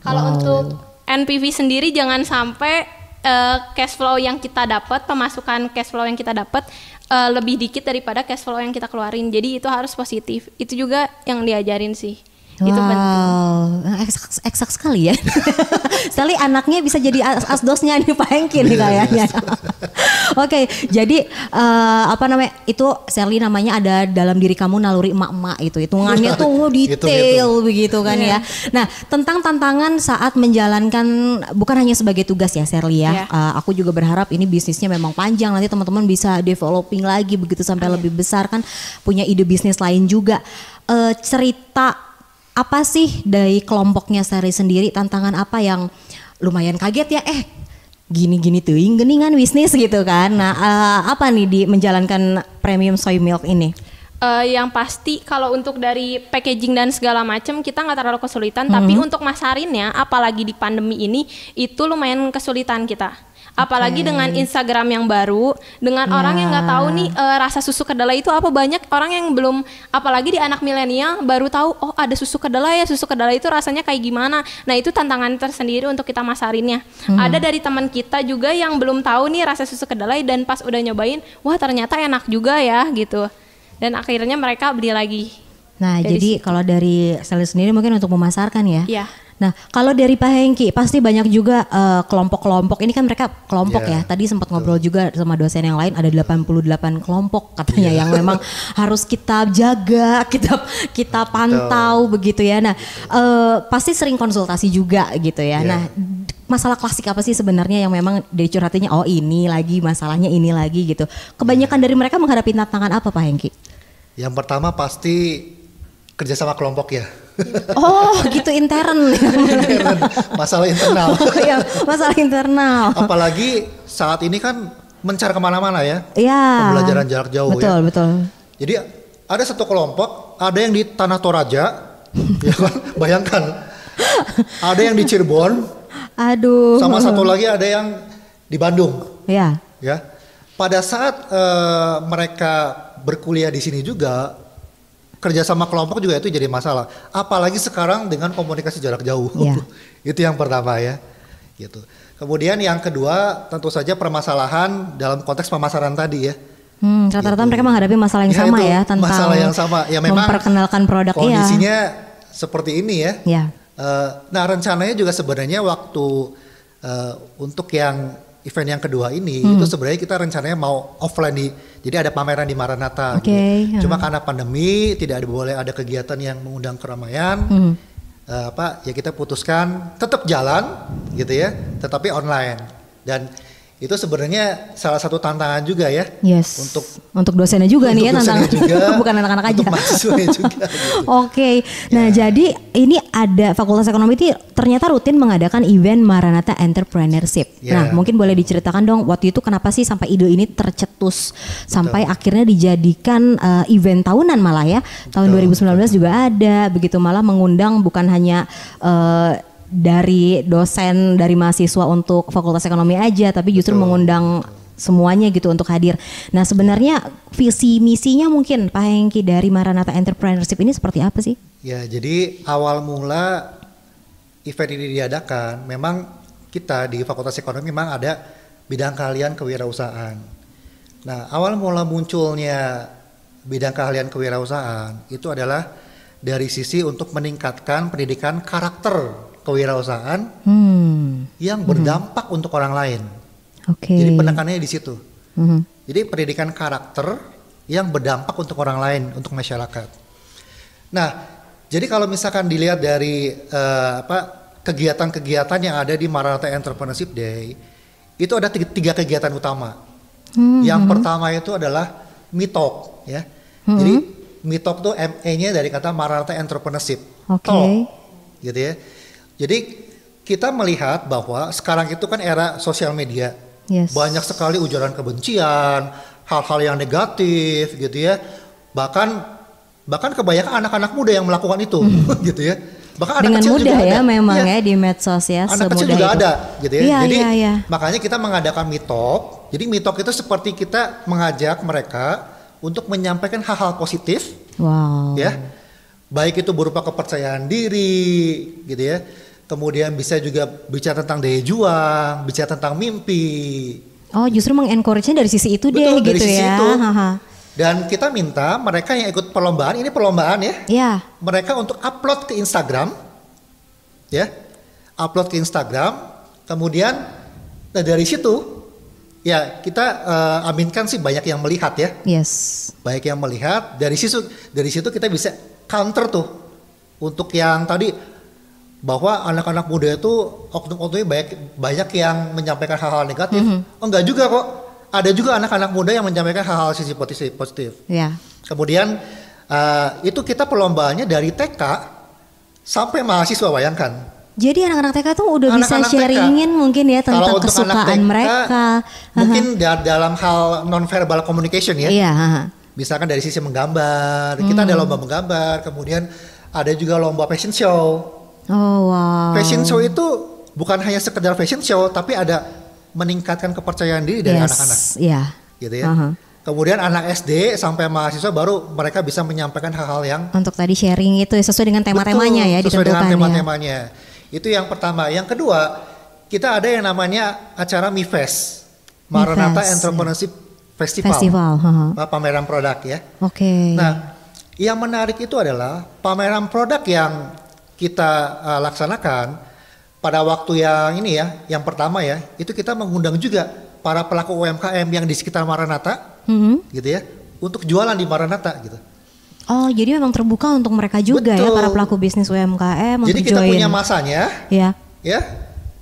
kalau wow. untuk NPV sendiri jangan sampai uh, cash flow yang kita dapat, pemasukan cash flow yang kita dapat uh, eh, lebih dikit daripada cash flow yang kita keluarin. Jadi itu harus positif. Itu juga yang diajarin sih. Wow. Itu penting. Eksak, eksak sekali ya. sekali anaknya bisa jadi as asdosnya nih Pak Hengki nih kayaknya. Iya, iya. Oke, okay, jadi uh, apa namanya? Itu Sally namanya ada dalam diri kamu naluri emak-emak itu. Hitungannya iya. tuh detail itu, itu. begitu kan yeah. ya. Nah, tentang tantangan saat menjalankan bukan hanya sebagai tugas ya Sherly ya. Yeah. Uh, aku juga berharap ini bisnisnya memang panjang nanti teman-teman bisa developing lagi begitu sampai Amin. lebih besar kan punya ide bisnis lain juga. Uh, cerita apa sih dari kelompoknya Sari sendiri tantangan apa yang lumayan kaget ya eh gini-gini tuh geningan bisnis gitu kan. Nah, uh, apa nih di menjalankan premium soy milk ini? uh, yang pasti kalau untuk dari packaging dan segala macam kita nggak terlalu kesulitan mm -hmm. tapi mm-hmm. untuk masarinnya apalagi di pandemi ini itu lumayan kesulitan kita apalagi okay. dengan Instagram yang baru dengan yeah. orang ya. yang nggak tahu nih uh, rasa susu kedelai itu apa banyak orang yang belum apalagi di anak milenial baru tahu oh ada susu kedelai ya susu kedelai itu rasanya kayak gimana nah itu tantangan tersendiri untuk kita masarinnya hmm. ada dari teman kita juga yang belum tahu nih rasa susu kedelai dan pas udah nyobain wah ternyata enak juga ya gitu dan akhirnya mereka beli lagi Nah, jadi, jadi kalau dari sales sendiri mungkin untuk memasarkan ya. Yeah. Nah, kalau dari Pak Hengki pasti banyak juga kelompok eh, kelompok-kelompok. ini kan mereka kelompok yeah. ya. Tadi sempat ngobrol juga sama dosen yang lain ada 88 kelompok katanya yeah. yang memang harus kita jaga, kita kita pantau Betul. begitu ya. Nah, uh, pasti sering konsultasi juga gitu ya. Yeah. Nah, masalah klasik apa sih sebenarnya yang memang dari oh ini lagi masalahnya ini lagi gitu. Kebanyakan yeah. dari mereka menghadapi tantangan apa Pak Hengki? Yang pertama pasti kerjasama kelompok ya oh gitu intern. masalah internal. oh, iya, masalah internal. Apalagi saat ini kan mencar kemana-mana ya. Iya. Pembelajaran jarak jauh betul, ya. Betul betul. Jadi ada satu kelompok, ada yang di Tanah Toraja, ya kan? Bayangkan. Ada yang di Cirebon. Aduh. Sama satu lagi ada yang di Bandung. Iya. Ya. Pada saat uh, mereka berkuliah di sini juga, kerjasama kelompok juga itu jadi masalah. Apalagi sekarang dengan komunikasi jarak jauh. Yeah. itu yang pertama ya. Gitu. Kemudian yang kedua tentu saja permasalahan dalam konteks pemasaran tadi ya. Hmm, rata-rata gitu. mereka menghadapi masalah yang ya, sama ya tentang masalah yang sama. Ya memang memperkenalkan produk iya. kondisinya ya. seperti ini ya. ya. Uh, nah rencananya juga sebenarnya waktu uh, untuk yang event yang kedua ini hmm. itu sebenarnya kita rencananya mau offline di jadi ada pameran di Maranatha okay. gitu. Ya. Ya. Cuma karena pandemi tidak ada, boleh ada kegiatan yang mengundang keramaian. Hmm. Uh, apa ya kita putuskan tetap jalan gitu ya, tetapi online. Dan itu sebenarnya salah satu tantangan juga ya. Yes. Untuk untuk dosennya juga untuk nih ya tantangan. Juga, Bukan anak-anak aja. Untuk mahasiswanya juga. Gitu. Oke. Okay. Nah, ya. jadi ini ada Fakultas Ekonomi itu ternyata rutin mengadakan event Maranatha Entrepreneurship. Ya. Nah, mungkin boleh diceritakan dong waktu itu kenapa sih sampai ide ini tercetus Betul. sampai akhirnya dijadikan uh, event tahunan malah ya. Tahun Betul. 2019 Betul. juga ada begitu malah mengundang bukan hanya uh, dari dosen dari mahasiswa untuk Fakultas Ekonomi aja tapi justru Betul. mengundang semuanya gitu untuk hadir. Nah sebenarnya visi misinya mungkin Pak Hengki dari Maranatha Entrepreneurship ini seperti apa sih? Ya jadi awal mula event ini diadakan memang kita di Fakultas Ekonomi memang ada bidang keahlian kewirausahaan. Nah awal mula munculnya bidang keahlian kewirausahaan itu adalah dari sisi untuk meningkatkan pendidikan karakter kewirausahaan hmm. yang hmm. berdampak hmm. untuk orang lain. Okay. Jadi penekannya di situ. Hmm. Jadi pendidikan karakter yang berdampak untuk orang lain, untuk masyarakat. Nah, jadi kalau misalkan dilihat dari uh, apa kegiatan-kegiatan yang ada di Maranatha Entrepreneurship Day, itu ada tiga, kegiatan utama. Hmm. Yang hmm. pertama itu adalah mitok, ya. Hmm. Jadi mitok tuh ME-nya dari kata Maranatha Entrepreneurship. Okay. gitu ya. Jadi kita melihat bahwa sekarang itu kan era sosial media. Yes. Banyak sekali ujaran kebencian, hal-hal yang negatif gitu ya. Bahkan bahkan kebanyakan anak-anak muda yang melakukan itu hmm. gitu ya. Bahkan anak Dengan kecil mudah juga ya ada. memang ya, ya di medsos ya. Anak kecil juga itu. ada gitu ya. ya jadi ya, ya. makanya kita mengadakan mitok. Jadi mitok itu seperti kita mengajak mereka untuk menyampaikan hal-hal positif. Wow. Ya. Baik itu berupa kepercayaan diri gitu ya kemudian bisa juga bicara tentang daya juang, bicara tentang mimpi. Oh, justru mengencourage-nya dari sisi itu Betul, deh gitu dari gitu sisi ya. Itu. Dan kita minta mereka yang ikut perlombaan, ini perlombaan ya. Iya. Mereka untuk upload ke Instagram. Ya. Upload ke Instagram, kemudian nah dari situ ya kita uh, aminkan sih banyak yang melihat ya. Yes. Banyak yang melihat dari situ dari situ kita bisa counter tuh untuk yang tadi bahwa anak-anak muda itu oknum-oknumnya banyak banyak yang menyampaikan hal-hal negatif. Mm -hmm. Oh enggak juga kok. Ada juga anak-anak muda yang menyampaikan hal-hal sisi positif. positif. Iya. Yeah. Kemudian uh, itu kita perlombaannya dari TK sampai mahasiswa bayangkan. Jadi anak-anak TK tuh udah anak -anak bisa sharingin TK. mungkin ya tentang Kalau kesukaan anak TK, mereka. Mungkin uh -huh. dalam hal non-verbal communication ya. Yeah. Iya, uh Misalkan dari sisi menggambar, Mm. kita ada hmm. lomba menggambar, kemudian ada juga lomba fashion show. Oh wow. Fashion show itu bukan hanya sekedar fashion show tapi ada meningkatkan kepercayaan diri dari anak anak-anak. Iya. Yeah. Gitu ya. Uh-huh. Kemudian anak SD sampai mahasiswa baru mereka bisa menyampaikan hal-hal yang untuk tadi sharing itu ya, sesuai dengan tema-temanya ya ya ditentukan. Sesuai dengan ya. tema-temanya. Ya. Itu yang pertama. Yang kedua, kita ada yang namanya acara MiFest. Maranatha Mi Entrepreneurship ya. Festival. Festival. Uh-huh. Pameran produk ya. Oke. Okay. Nah, yang menarik itu adalah pameran produk yang kita uh, laksanakan pada waktu yang ini ya, yang pertama ya, itu kita mengundang juga para pelaku UMKM yang di sekitar Maranatha, mm-hmm. gitu ya, untuk jualan di Maranatha gitu. Oh, jadi memang terbuka untuk mereka juga ya, Betul. ya para pelaku bisnis UMKM jadi untuk kita join. punya masanya. Ya. Ya.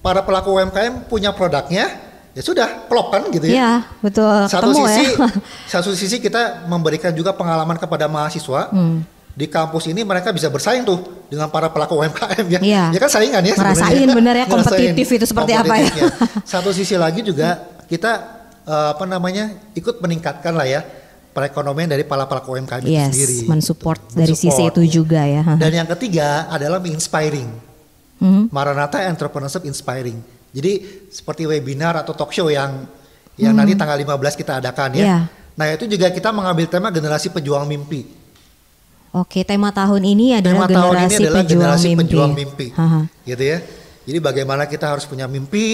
Para pelaku UMKM punya produknya, ya sudah klop kan gitu ya. Iya, betul. Satu sisi ya. satu sisi kita memberikan juga pengalaman kepada mahasiswa. Hmm di kampus ini mereka bisa bersaing tuh dengan para pelaku UMKM ya. Iya. Ya kan saingan ya Merasain bener ya kompetitif itu seperti apa ya. Satu sisi lagi juga kita uh, apa namanya ikut meningkatkan lah ya perekonomian dari para pelaku UMKM yes, itu sendiri. men gitu. dari sisi itu juga ya. Dan yang ketiga adalah inspiring. Mm -hmm. Maranatha Entrepreneurship Inspiring. Jadi seperti webinar atau talk show yang yang mm -hmm. nanti tanggal 15 kita adakan ya. Yeah. Nah, itu juga kita mengambil tema generasi pejuang mimpi. Oke, tema tahun ini adalah tema generasi tahun ini adalah pejuang, generasi mimpi. pejuang mimpi. Aha. Gitu ya. Jadi bagaimana kita harus punya mimpi,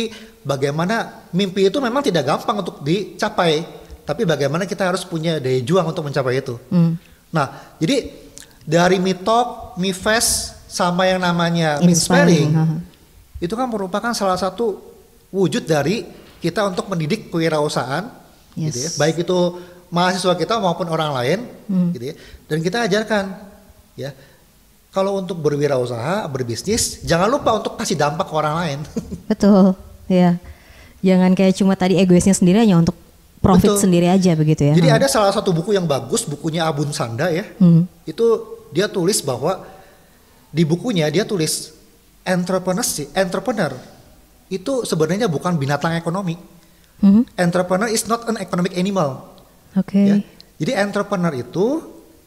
bagaimana mimpi itu memang tidak gampang untuk dicapai, tapi bagaimana kita harus punya daya juang untuk mencapai itu. Hmm. Nah, jadi dari mitok, mifes sama yang namanya inspiring, itu kan merupakan salah satu wujud dari kita untuk mendidik kewirausahaan, yes. gitu ya. Baik itu mahasiswa kita maupun orang lain hmm. gitu ya. Dan kita ajarkan ya. Kalau untuk berwirausaha, berbisnis, jangan lupa untuk kasih dampak ke orang lain. Betul. Ya. Jangan kayak cuma tadi egoisnya sendiri hanya untuk profit Betul. sendiri aja begitu ya. Jadi hmm. ada salah satu buku yang bagus, bukunya Abun Sanda ya. Hmm. Itu dia tulis bahwa di bukunya dia tulis entrepreneur entrepreneur itu sebenarnya bukan binatang ekonomi. Mm-hmm. Entrepreneur is not an economic animal. Oke. Okay. Ya. Jadi entrepreneur itu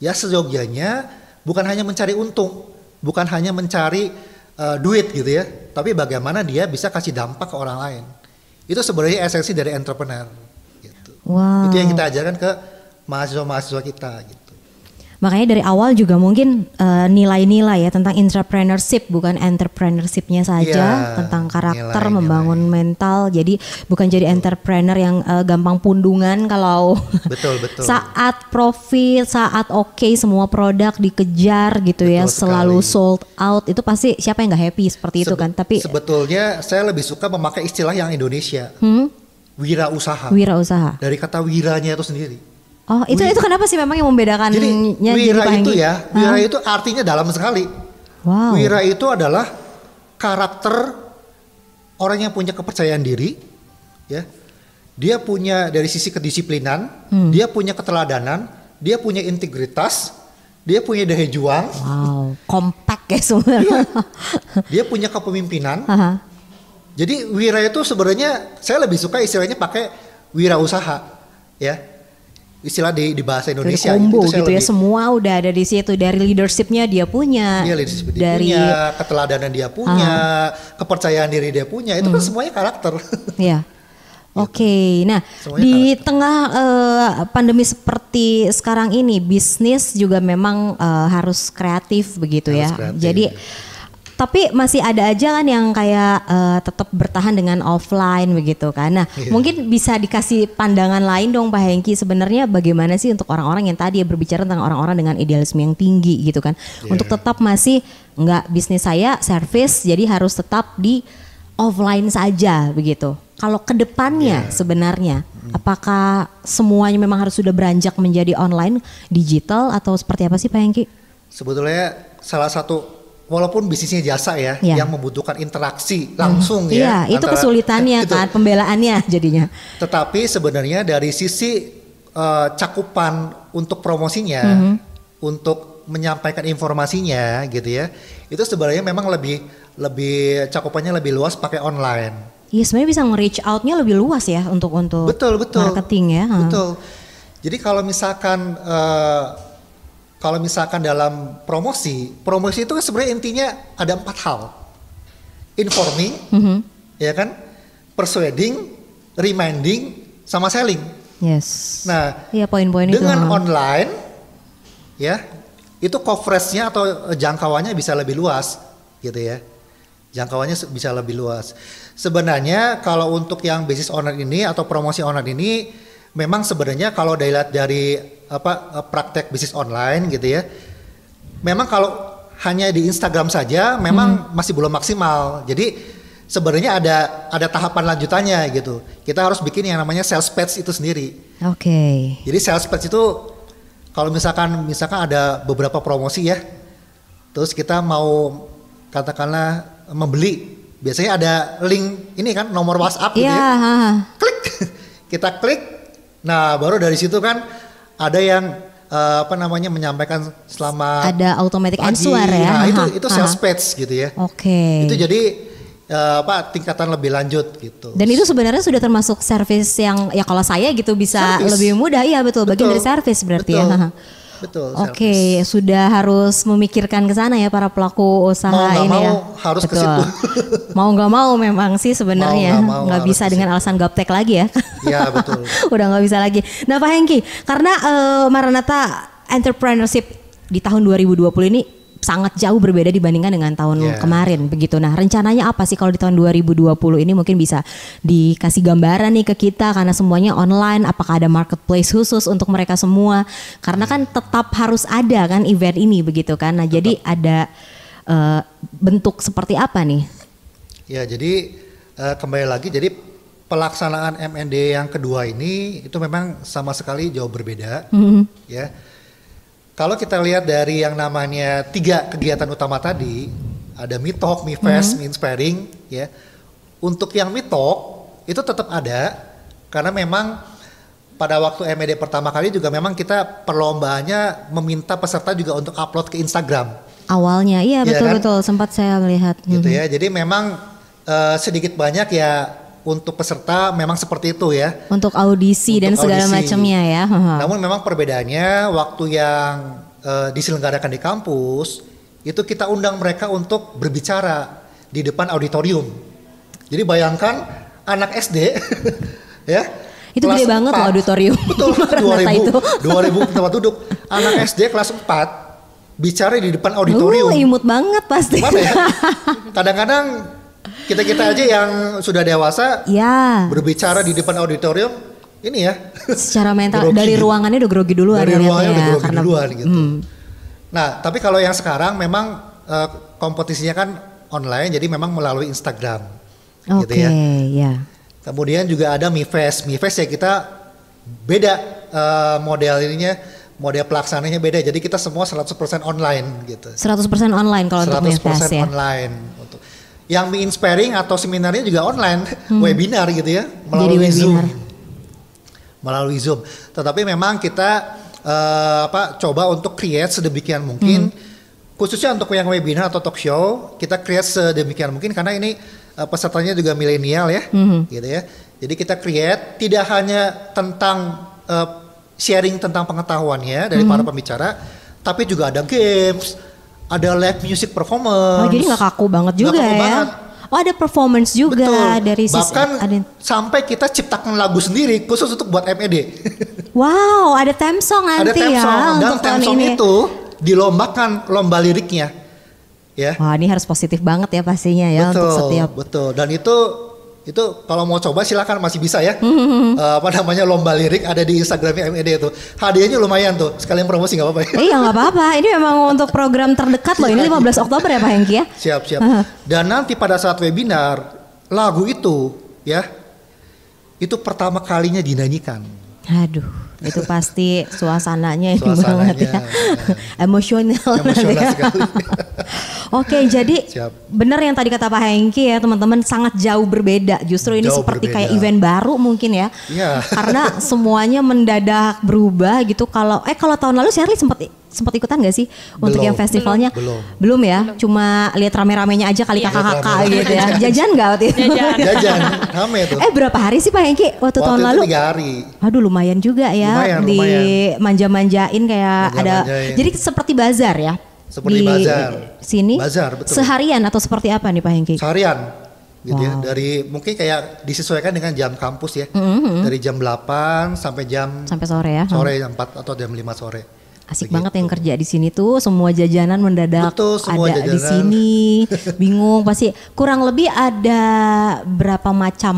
ya seyogianya bukan hanya mencari untung, bukan hanya mencari uh, duit gitu ya, tapi bagaimana dia bisa kasih dampak ke orang lain. Itu sebenarnya esensi dari entrepreneur. Gitu. Wow. Itu yang kita ajarkan ke mahasiswa-mahasiswa kita. Gitu. Makanya dari awal juga mungkin nilai eh, nilai-nilai ya tentang entrepreneurship bukan entrepreneurshipnya saja yeah, tentang karakter nilai, membangun mental. Jadi bukan jadi entrepreneur yang uh, gampang pundungan kalau betul betul saat profit saat oke okay, semua produk dikejar gitu ya, betul ya sekali. selalu sold out itu pasti siapa yang nggak happy seperti Sebe itu kan. Tapi sebetulnya saya lebih suka memakai istilah yang Indonesia hmm? wirausaha. Wirausaha dari kata wiranya itu sendiri Oh, itu Wira. itu kenapa sih memang yang membedakan jadi, wira jadi itu ya, wira itu artinya dalam sekali. Wow. Wira itu adalah karakter orang yang punya kepercayaan diri, ya. Dia punya dari sisi kedisiplinan, hmm. dia punya keteladanan, dia punya integritas, dia punya daya juang. Wow, kompak ya semua. Dia, dia punya kepemimpinan. -huh. Jadi wira itu sebenarnya saya lebih suka istilahnya pakai wira usaha, ya istilah di, di bahasa Indonesia dari gitu, combo gitu, gitu ya semua udah ada di situ dari leadershipnya dia punya iya, leadership dia dari punya, keteladanan dia punya uh, kepercayaan diri dia punya itu uh, kan hmm. semuanya karakter Ya, Oke, okay. nah Semuanya di karakter. tengah uh, pandemi seperti sekarang ini, bisnis juga memang uh, harus kreatif begitu harus ya. Kreatif. Jadi tapi masih ada aja kan yang kayak uh, eh, tetap bertahan dengan offline begitu kan. Nah, yeah. mungkin bisa dikasih pandangan lain dong Pak Hengki sebenarnya bagaimana sih untuk orang-orang yang tadi ya berbicara tentang orang-orang dengan idealisme yang tinggi gitu kan. Yeah. Untuk tetap masih nggak bisnis saya service jadi harus tetap di offline saja begitu. Kalau kedepannya yeah. sebenarnya hmm. apakah semuanya memang harus sudah beranjak menjadi online digital atau seperti apa sih Pak Hengki? Sebetulnya salah satu walaupun bisnisnya jasa ya, ya. yang membutuhkan interaksi langsung hmm. ya. Iya, itu antara, kesulitannya itu. kan pembelaannya jadinya. Tetapi sebenarnya dari sisi uh, cakupan untuk promosinya, -hmm. untuk menyampaikan informasinya gitu ya. Itu sebenarnya memang lebih lebih cakupannya lebih luas pakai online. Iya, sebenarnya bisa nge-reach out-nya lebih luas ya untuk untuk betul, betul, marketing ya. Betul. Jadi kalau misalkan uh, kalau misalkan dalam promosi, promosi itu kan sebenarnya intinya ada empat hal: informing, mm-hmm. ya kan, persuading, reminding, sama selling. Yes. Nah, ya, poin-poin dengan itu. online, ya, itu coveragenya atau eh, jangkauannya bisa lebih luas, gitu ya. Jangkauannya bisa lebih luas. Sebenarnya kalau untuk yang bisnis owner ini atau promosi online ini, memang sebenarnya kalau dilihat dari apa eh, praktek bisnis online gitu ya. Memang kalau hanya di Instagram saja memang hmm. masih belum maksimal. Jadi sebenarnya ada ada tahapan lanjutannya gitu. Kita harus bikin yang namanya sales page itu sendiri. Oke. Okay. Jadi sales page itu kalau misalkan misalkan ada beberapa promosi ya. Terus kita mau katakanlah membeli, biasanya ada link ini kan nomor WhatsApp yeah. gitu iya, ya. Klik. kita klik. Nah, baru dari situ kan ada yang uh, apa namanya menyampaikan selama ada automatic pagi. answer ya. Nah, itu itu aha. sales page gitu ya. Oke. Okay. Itu jadi uh, apa tingkatan lebih lanjut gitu. Dan itu sebenarnya sudah termasuk service yang ya kalau saya gitu bisa service. lebih mudah. Iya betul, betul. bagian dari service berarti ya. betul. ya. Betul. Oke, okay, sudah harus memikirkan ke sana ya para pelaku usaha mau gak ini ya. mau, ya. harus ke situ. mau nggak mau memang sih sebenarnya nggak bisa dengan alasan gaptek lagi ya. Iya betul. Udah nggak bisa lagi. Nah Pak Hengki, karena uh, eh, Maranata entrepreneurship di tahun 2020 ini sangat jauh berbeda dibandingkan dengan tahun yeah. kemarin begitu. Nah, rencananya apa sih kalau di tahun 2020 ini mungkin bisa dikasih gambaran nih ke kita karena semuanya online, apakah ada marketplace khusus untuk mereka semua? Karena kan tetap harus ada kan event ini begitu kan. Nah, jadi ada uh, bentuk seperti apa nih? Ya, jadi uh, kembali lagi jadi pelaksanaan MND yang kedua ini itu memang sama sekali jauh berbeda mm -hmm. ya kalau kita lihat dari yang namanya tiga kegiatan utama tadi, ada mitok, mifest, mm -hmm. Inspiring, ya. Untuk yang mitok itu tetap ada karena memang pada waktu MED pertama kali juga memang kita perlombaannya meminta peserta juga untuk upload ke Instagram. Awalnya, iya betul-betul iya ya kan? betul, sempat saya melihat. Gitu mm -hmm. ya, mhm. jadi memang uh, sedikit banyak ya untuk peserta memang seperti itu ya. Untuk audisi untuk dan segala macamnya ya. Namun memang perbedaannya waktu yang uh, diselenggarakan di kampus itu kita undang mereka untuk berbicara di depan auditorium. Jadi bayangkan anak SD ya. Itu gede 4, banget loh auditorium. Betul, 2000, itu. 2000 tempat duduk. Anak SD kelas 4 bicara di depan auditorium. Uh, imut banget pasti. Ya? Kadang-kadang kita kita aja yang sudah dewasa ya berbicara di depan auditorium ini ya secara mental grogi. dari ruangannya udah grogi dulu dari ruangannya ya, udah grogi karena, duluan gitu hmm. nah tapi kalau yang sekarang memang uh, kompetisinya kan online jadi memang melalui Instagram okay, gitu ya ya kemudian juga ada Mifest Mifest ya kita beda uh, model ininya model pelaksananya beda jadi kita semua 100% online gitu 100% online kalau untuk Mifest ya online yang menginspiring atau seminarnya juga online, hmm. webinar gitu ya, melalui Jadi Zoom. Melalui Zoom. Tetapi memang kita uh, apa coba untuk create sedemikian mungkin hmm. khususnya untuk yang webinar atau talk show, kita create sedemikian mungkin karena ini uh, pesertanya juga milenial ya, hmm. gitu ya. Jadi kita create tidak hanya tentang uh, sharing tentang pengetahuannya dari hmm. para pembicara, tapi juga ada games ada live music performance. Oh, jadi nggak kaku banget juga gak kaku ya. Banget. Oh ada performance juga Betul. dari sisi Bahkan ada... sampai kita ciptakan lagu sendiri khusus untuk buat MED. wow, ada theme song nanti ada theme ya song. ya. Dan theme song ini. itu dilombakan lomba liriknya. Ya. Wah, ini harus positif banget ya pastinya ya betul, untuk setiap. Betul. Dan itu itu kalau mau coba silakan masih bisa ya mm-hmm. uh, apa namanya lomba lirik ada di Instagramnya MED itu hadiahnya lumayan tuh sekalian promosi nggak apa-apa ya iya nggak apa-apa ini memang untuk program terdekat loh ini 15 iya. Oktober ya Pak Hengki ya siap siap uh-huh. dan nanti pada saat webinar lagu itu ya itu pertama kalinya dinyanyikan aduh itu pasti suasananya, yang banget ya. Emosional. Emosional ya. Oke, jadi benar yang tadi kata Pak Hengki ya teman-teman sangat jauh berbeda. Justru ini seperti berbeda. kayak event baru mungkin ya. ya. Karena semuanya mendadak berubah gitu. Kalau eh kalau tahun lalu Shirley sempat sempat ikutan gak sih belum, untuk yang festivalnya? Belum. Belum ya? Belum. Cuma lihat rame-ramenya aja kali iya. kakak-kakak iya. gitu ya. Jajan gak waktu itu? Jajan. Jajan. Rame tuh. Eh berapa hari sih Pak Hengki waktu, waktu tahun itu lalu? Tiga hari. Aduh lumayan juga ya. Lumayan, di manja-manjain kayak manja ada. Jadi seperti bazar ya? Seperti di bazar. Sini? Bazar betul. Seharian atau seperti apa nih Pak Hengki? Seharian gitu ya. wow. ya dari mungkin kayak disesuaikan dengan jam kampus ya mm -hmm. dari jam 8 sampai jam sampai sore ya sore jam 4 atau jam 5 sore Asik Begitu. banget yang kerja di sini tuh semua jajanan mendadak Betul, semua ada jajanan. di sini. Bingung pasti kurang lebih ada berapa macam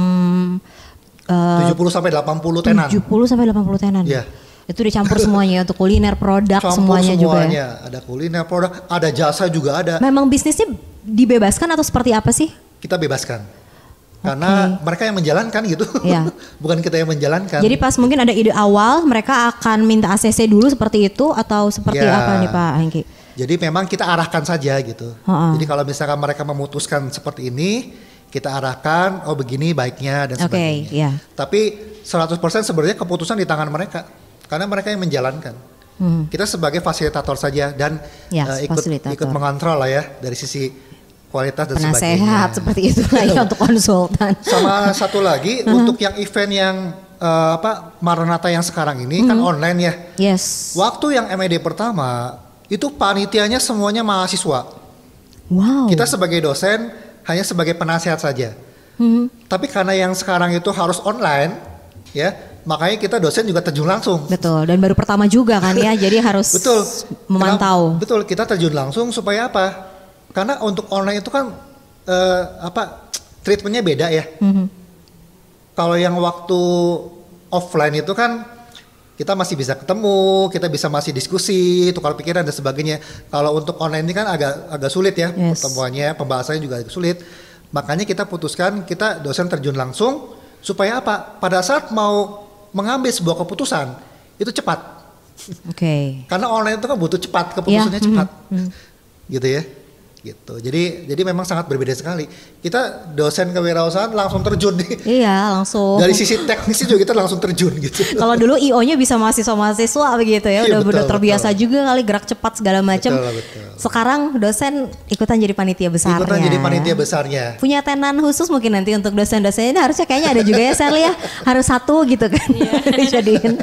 eh, uh, 70 sampai 80 tenan. 70 sampai 80 tenan. Iya. Itu dicampur semuanya untuk kuliner, produk semuanya, semuanya juga. Ya? Ada kuliner, produk, ada jasa juga ada. Memang bisnisnya dibebaskan atau seperti apa sih? Kita bebaskan karena okay. mereka yang menjalankan gitu, yeah. bukan kita yang menjalankan. Jadi pas mungkin ada ide awal, mereka akan minta ACC dulu seperti itu atau seperti yeah. apa nih Pak Hengki? Jadi memang kita arahkan saja gitu. Uh -uh. Jadi kalau misalkan mereka memutuskan seperti ini, kita arahkan, oh begini baiknya dan sebagainya. Okay, iya. yeah. Tapi 100% sebenarnya keputusan di tangan mereka, karena mereka yang menjalankan. Hmm. Kita sebagai fasilitator saja dan yes, iya, uh, ikut ikut mengontrol lah ya dari sisi kualitas dan Penasehat, sebagainya. Penasehat seperti itulah ya untuk konsultan. Sama satu lagi uh -huh. untuk yang event yang uh, apa Maranatha yang sekarang ini hmm kan mm-hmm. online ya. Yes. Waktu yang MED pertama itu panitianya semuanya mahasiswa. Wow. Kita sebagai dosen hanya sebagai penasehat saja. hmm Tapi karena yang sekarang itu harus online, ya makanya kita dosen juga terjun langsung. Betul. Dan baru pertama juga kan ya, jadi harus betul. memantau. Betul. Kita terjun langsung supaya apa? karena untuk online itu kan uh, apa treatmentnya beda ya. Mm-hmm. Kalau yang waktu offline itu kan kita masih bisa ketemu, kita bisa masih diskusi, tukar pikiran dan sebagainya. Kalau untuk online ini kan agak agak sulit ya yes. pertemuannya, pembahasannya juga agak sulit. Makanya kita putuskan kita dosen terjun langsung supaya apa? Pada saat mau mengambil sebuah keputusan itu cepat. Oke. Okay. Karena online itu kan butuh cepat, keputusannya yeah. Mm-hmm. cepat. Mm-hmm. Gitu ya gitu. Jadi jadi memang sangat berbeda sekali. Kita dosen kewirausahaan langsung terjun nih. Iya, langsung. Dari sisi teknis juga kita langsung terjun gitu. Kalau dulu IO-nya bisa mahasiswa-mahasiswa begitu ya, iya, udah betul, benar terbiasa betul. juga kali gerak cepat segala macam. Sekarang dosen ikutan jadi panitia besarnya. Ikutan jadi panitia besarnya. Punya tenan khusus mungkin nanti untuk dosen-dosen ini harusnya kayaknya ada juga ya Sel ya. Harus satu gitu kan. Iya. Dijadiin.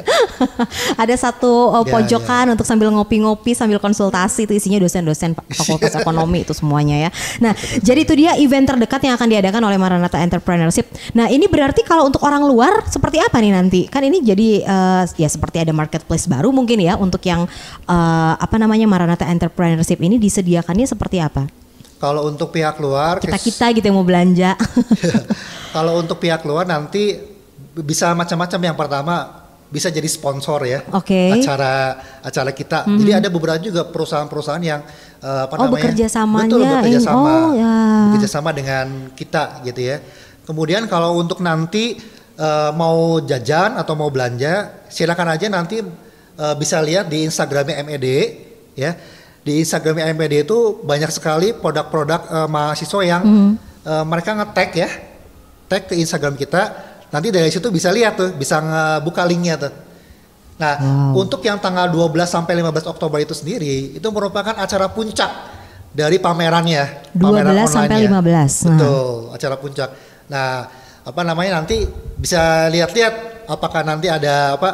ada satu oh, iya, pojokan ya, ya. untuk sambil ngopi-ngopi, sambil konsultasi itu isinya dosen-dosen Fakultas Ekonomi itu semuanya ya. Nah, jadi itu dia event terdekat yang akan diadakan oleh Maranatha Entrepreneurship. Nah, ini berarti kalau untuk orang luar seperti apa nih nanti? Kan ini jadi uh, ya seperti ada marketplace baru mungkin ya untuk yang uh, apa namanya Maranatha Entrepreneurship ini disediakannya seperti apa? Kalau untuk pihak luar kita kita gitu yang mau belanja. kalau untuk pihak luar nanti bisa macam-macam. Yang pertama bisa jadi sponsor ya okay. acara acara kita. Hmm. Jadi ada beberapa juga perusahaan-perusahaan yang uh, apa oh, namanya bekerja sama betul bekerja eh, sama oh, ya. bekerja sama dengan kita gitu ya. Kemudian kalau untuk nanti uh, mau jajan atau mau belanja silakan aja nanti uh, bisa lihat di Instagramnya MED ya di Instagramnya MED itu banyak sekali produk-produk uh, mahasiswa yang mm. uh, mereka nge ya, tag ke Instagram kita Nanti dari situ bisa lihat tuh, bisa ngebuka linknya tuh. Nah, wow. untuk yang tanggal 12 sampai 15 Oktober itu sendiri, itu merupakan acara puncak dari pamerannya. 12 pameran sampai 15. Betul, acara puncak. Nah, apa namanya nanti bisa lihat-lihat apakah nanti ada apa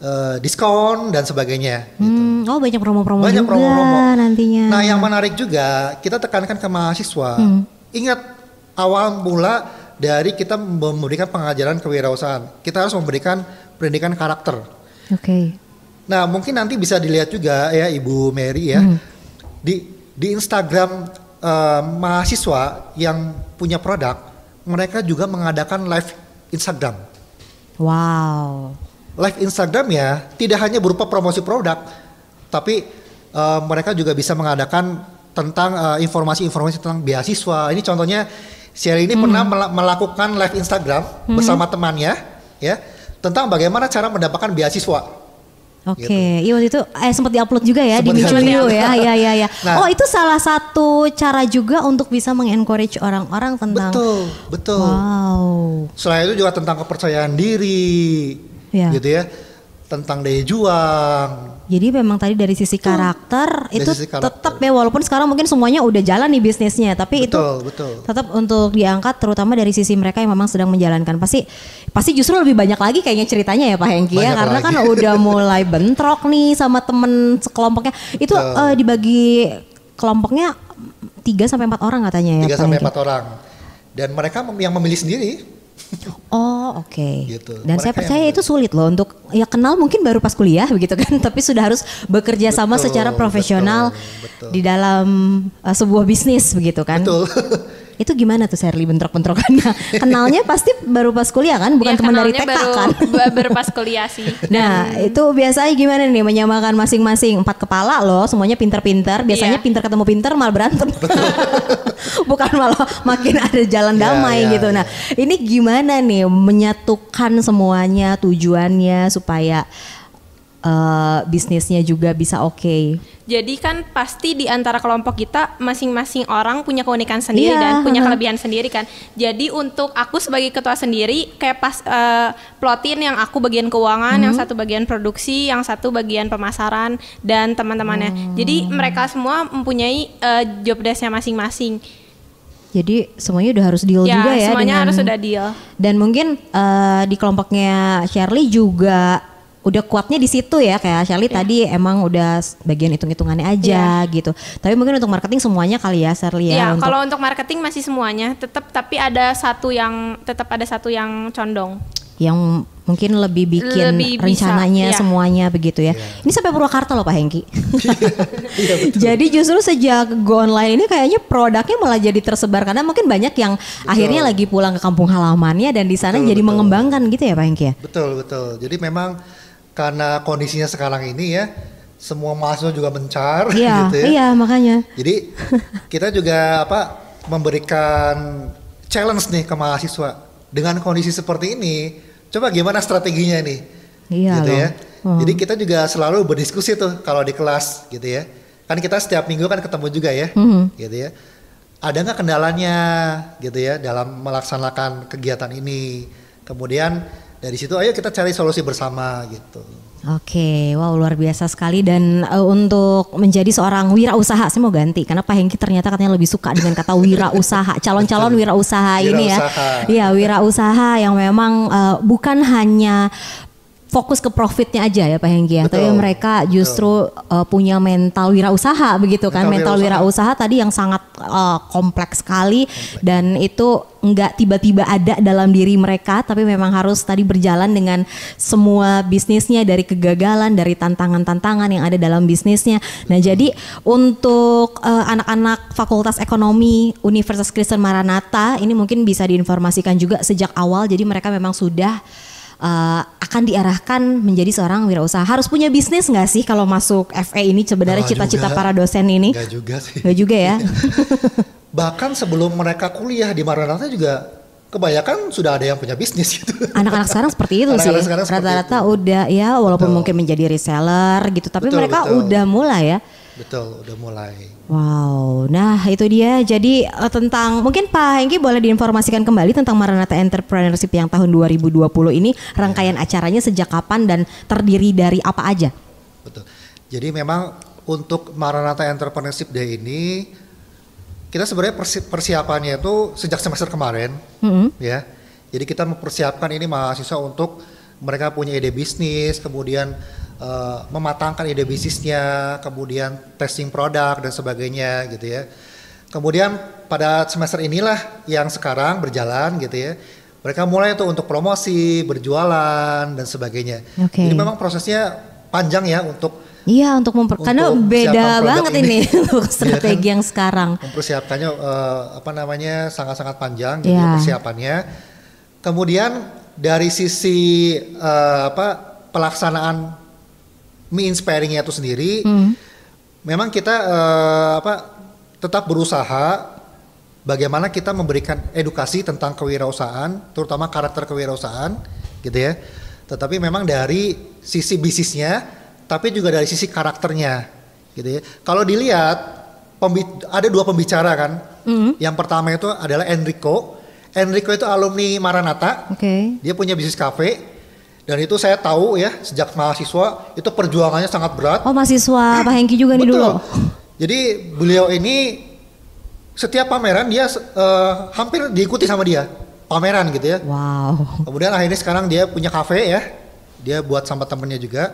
eh, diskon dan sebagainya. Gitu. Hmm, oh banyak promo-promo banyak juga promo-promo. nantinya. Nah yang menarik juga kita tekankan ke mahasiswa, hmm. ingat awal mula dari kita memberikan pengajaran kewirausahaan. Kita harus memberikan pendidikan karakter. Oke. Okay. Nah, mungkin nanti bisa dilihat juga ya Ibu Mary ya. Hmm. Di di Instagram uh, mahasiswa yang punya produk, mereka juga mengadakan live Instagram. Wow. Live Instagram ya, tidak hanya berupa promosi produk, tapi uh, mereka juga bisa mengadakan tentang eh, informasi-informasi uh, informasi -informasi tentang beasiswa. Ini contohnya Sherry ini hmm. pernah melakukan live Instagram hmm. bersama temannya ya tentang bagaimana cara mendapatkan beasiswa. Oke, okay. gitu. iya waktu itu eh sempat diupload juga ya sempet di Michio ya, ya ya ya. Nah, oh itu salah satu cara juga untuk bisa mengencourage orang-orang tentang. Betul, betul. Wow. Selain itu juga tentang kepercayaan diri, ya. gitu ya, tentang daya juang, jadi memang tadi dari sisi karakter dari itu sisi karakter. tetap ya walaupun sekarang mungkin semuanya udah jalan nih bisnisnya, tapi betul, itu betul. tetap untuk diangkat terutama dari sisi mereka yang memang sedang menjalankan. Pasti pasti justru lebih banyak lagi kayaknya ceritanya ya Pak Hengki ya karena lagi. kan udah mulai bentrok nih sama temen sekelompoknya. Itu uh, dibagi kelompoknya 3 sampai empat orang katanya ya. tiga sampai empat orang. Dan mereka yang memilih sendiri Oh oke. Okay. Gitu. Dan Mereka saya percaya itu sulit loh untuk ya kenal mungkin baru pas kuliah begitu kan, tapi sudah harus bekerja betul, sama secara profesional betul, betul. di dalam uh, sebuah bisnis begitu kan. Betul. Itu gimana tuh Sherly bentrok-bentrokannya? Kenalnya pasti baru pas kuliah kan, bukan ya, teman dari TK baru, kan? baru pas kuliah sih. Nah, hmm. itu biasanya gimana nih menyamakan masing-masing empat kepala loh, semuanya pinter-pinter. Biasanya yeah. pinter ketemu pinter malah berantem. bukan malah makin ada jalan iya, damai yeah, yeah, gitu. Iya. Nah, ini gimana nih menyatukan semuanya tujuannya supaya uh, bisnisnya juga bisa oke. Okay. Jadi kan pasti di antara kelompok kita masing-masing orang punya keunikan sendiri yeah. dan punya kelebihan sendiri kan. Jadi untuk aku sebagai ketua sendiri kayak pas uh, plotin yang aku bagian keuangan, hmm. yang satu bagian produksi, yang satu bagian pemasaran dan teman-temannya. Hmm. Jadi mereka semua mempunyai uh, job desknya masing-masing. Jadi semuanya udah harus deal ya, juga ya. Semuanya dengan, harus sudah deal. Dan mungkin uh, di kelompoknya Shirley juga udah kuatnya di situ ya kayak Shelly yeah. tadi emang udah bagian hitung-hitungannya aja yeah. gitu. Tapi mungkin untuk marketing semuanya kali ya Shelly ya. Iya, kalau untuk marketing masih semuanya tetap tapi ada satu yang tetap ada satu yang condong. Yang mungkin lebih bikin lebih bisa, rencananya iya. semuanya begitu ya. Yeah. Ini sampai Purwakarta loh Pak Hengki. Iya, jadi justru sejak go online ini kayaknya produknya malah jadi tersebar karena mungkin banyak yang betul. akhirnya lagi pulang ke kampung halamannya dan di sana betul, jadi betul. mengembangkan gitu ya Pak Hengki ya. Betul betul. Jadi memang karena kondisinya sekarang ini ya semua mahasiswa juga mencar iya, gitu ya. Iya, makanya. Jadi kita juga apa memberikan challenge nih ke mahasiswa dengan kondisi seperti ini. Coba gimana strateginya ini, Iya gitu loh. ya. Oh. Jadi kita juga selalu berdiskusi tuh kalau di kelas gitu ya. Kan kita setiap minggu kan ketemu juga ya. hmm Gitu ya. Ada nggak kendalanya gitu ya dalam melaksanakan kegiatan ini? Kemudian dari situ ayo kita cari solusi bersama gitu. Oke, okay, wow luar biasa sekali dan uh, untuk menjadi seorang wirausaha saya mau ganti karena Pak Hengki ternyata katanya lebih suka dengan kata wirausaha. Calon-calon wirausaha wira ini usaha. ya. Iya, wirausaha yang memang uh, bukan hanya fokus ke profitnya aja ya Pak Hengki ya. Tapi mereka justru uh, punya mental wirausaha begitu kan. Mental, mental wirausaha wira tadi yang sangat uh, kompleks sekali kompleks. dan itu enggak tiba-tiba ada dalam diri mereka tapi memang harus tadi berjalan dengan semua bisnisnya dari kegagalan dari tantangan-tantangan yang ada dalam bisnisnya. Nah, jadi untuk anak uh, anak-anak Fakultas Ekonomi Universitas Kristen Maranatha ini mungkin bisa diinformasikan juga sejak awal jadi mereka memang sudah uh, akan diarahkan menjadi seorang wirausaha? Harus punya bisnis nggak sih kalau masuk FE ini sebenarnya cita-cita para dosen ini? nggak juga sih. nggak juga ya. Bahkan sebelum mereka kuliah di Maranatha juga kebanyakan sudah ada yang punya bisnis gitu. Anak-anak sekarang seperti itu Anak -anak sih. Rata-rata udah ya walaupun betul. mungkin menjadi reseller gitu, tapi betul, mereka betul. udah mulai ya Betul, udah mulai. Wow, nah itu dia. Jadi eh, tentang mungkin Pak Hengki boleh diinformasikan kembali tentang Maranatha Entrepreneurship yang tahun 2020 ini rangkaian ya. acaranya sejak kapan dan terdiri dari apa aja? Betul. Jadi memang untuk Maranatha Entrepreneurship Day ini kita sebenarnya persiapannya itu sejak semester kemarin, mm -hmm. ya. Jadi kita mempersiapkan ini mahasiswa untuk mereka punya ide bisnis, kemudian Eh, mematangkan ide bisnisnya, kemudian testing produk dan sebagainya gitu ya. Kemudian pada semester inilah yang sekarang berjalan gitu ya. Mereka mulai tuh untuk promosi, berjualan dan sebagainya. Okay. Jadi memang prosesnya panjang ya untuk Iya untuk memper untuk karena beda banget ini, ini iya strategi kan? yang sekarang. Mempersiapkannya uh, apa namanya sangat-sangat panjang yeah. persiapannya. Kemudian dari sisi uh, apa pelaksanaan mie inspiringnya itu sendiri hmm. memang kita uh, apa tetap berusaha bagaimana kita memberikan edukasi tentang kewirausahaan terutama karakter kewirausahaan gitu ya tetapi memang dari sisi bisnisnya tapi juga dari sisi karakternya gitu ya kalau dilihat ada dua pembicara kan mm. yang pertama itu adalah Enrico Enrico itu alumni Maranatha okay. dia punya bisnis kafe. Dan itu saya tahu ya sejak mahasiswa itu perjuangannya sangat berat. Oh mahasiswa Pak Hengki juga nih Betul. dulu. Jadi beliau ini setiap pameran dia uh, hampir diikuti sama dia pameran gitu ya. Wow. Kemudian akhirnya sekarang dia punya kafe ya. Dia buat sama temennya juga.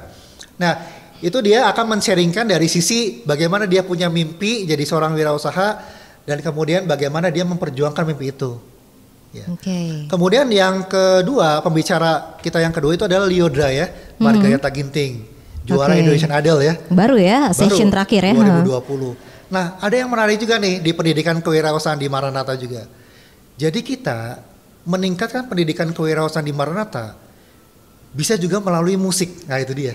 Nah itu dia akan mensharingkan dari sisi bagaimana dia punya mimpi jadi seorang wirausaha dan kemudian bagaimana dia memperjuangkan mimpi itu. Ya. Okay. Kemudian yang kedua pembicara kita yang kedua itu adalah Liodra ya, mm-hmm. Margareta hmm. Ginting, juara okay. Indonesian Idol ya. Baru ya, session Baru, terakhir ya. 2020. Nah, ada yang menarik juga nih di pendidikan kewirausahaan di Maranatha juga. Jadi kita meningkatkan pendidikan kewirausahaan di Maranatha bisa juga melalui musik. Nah, itu dia.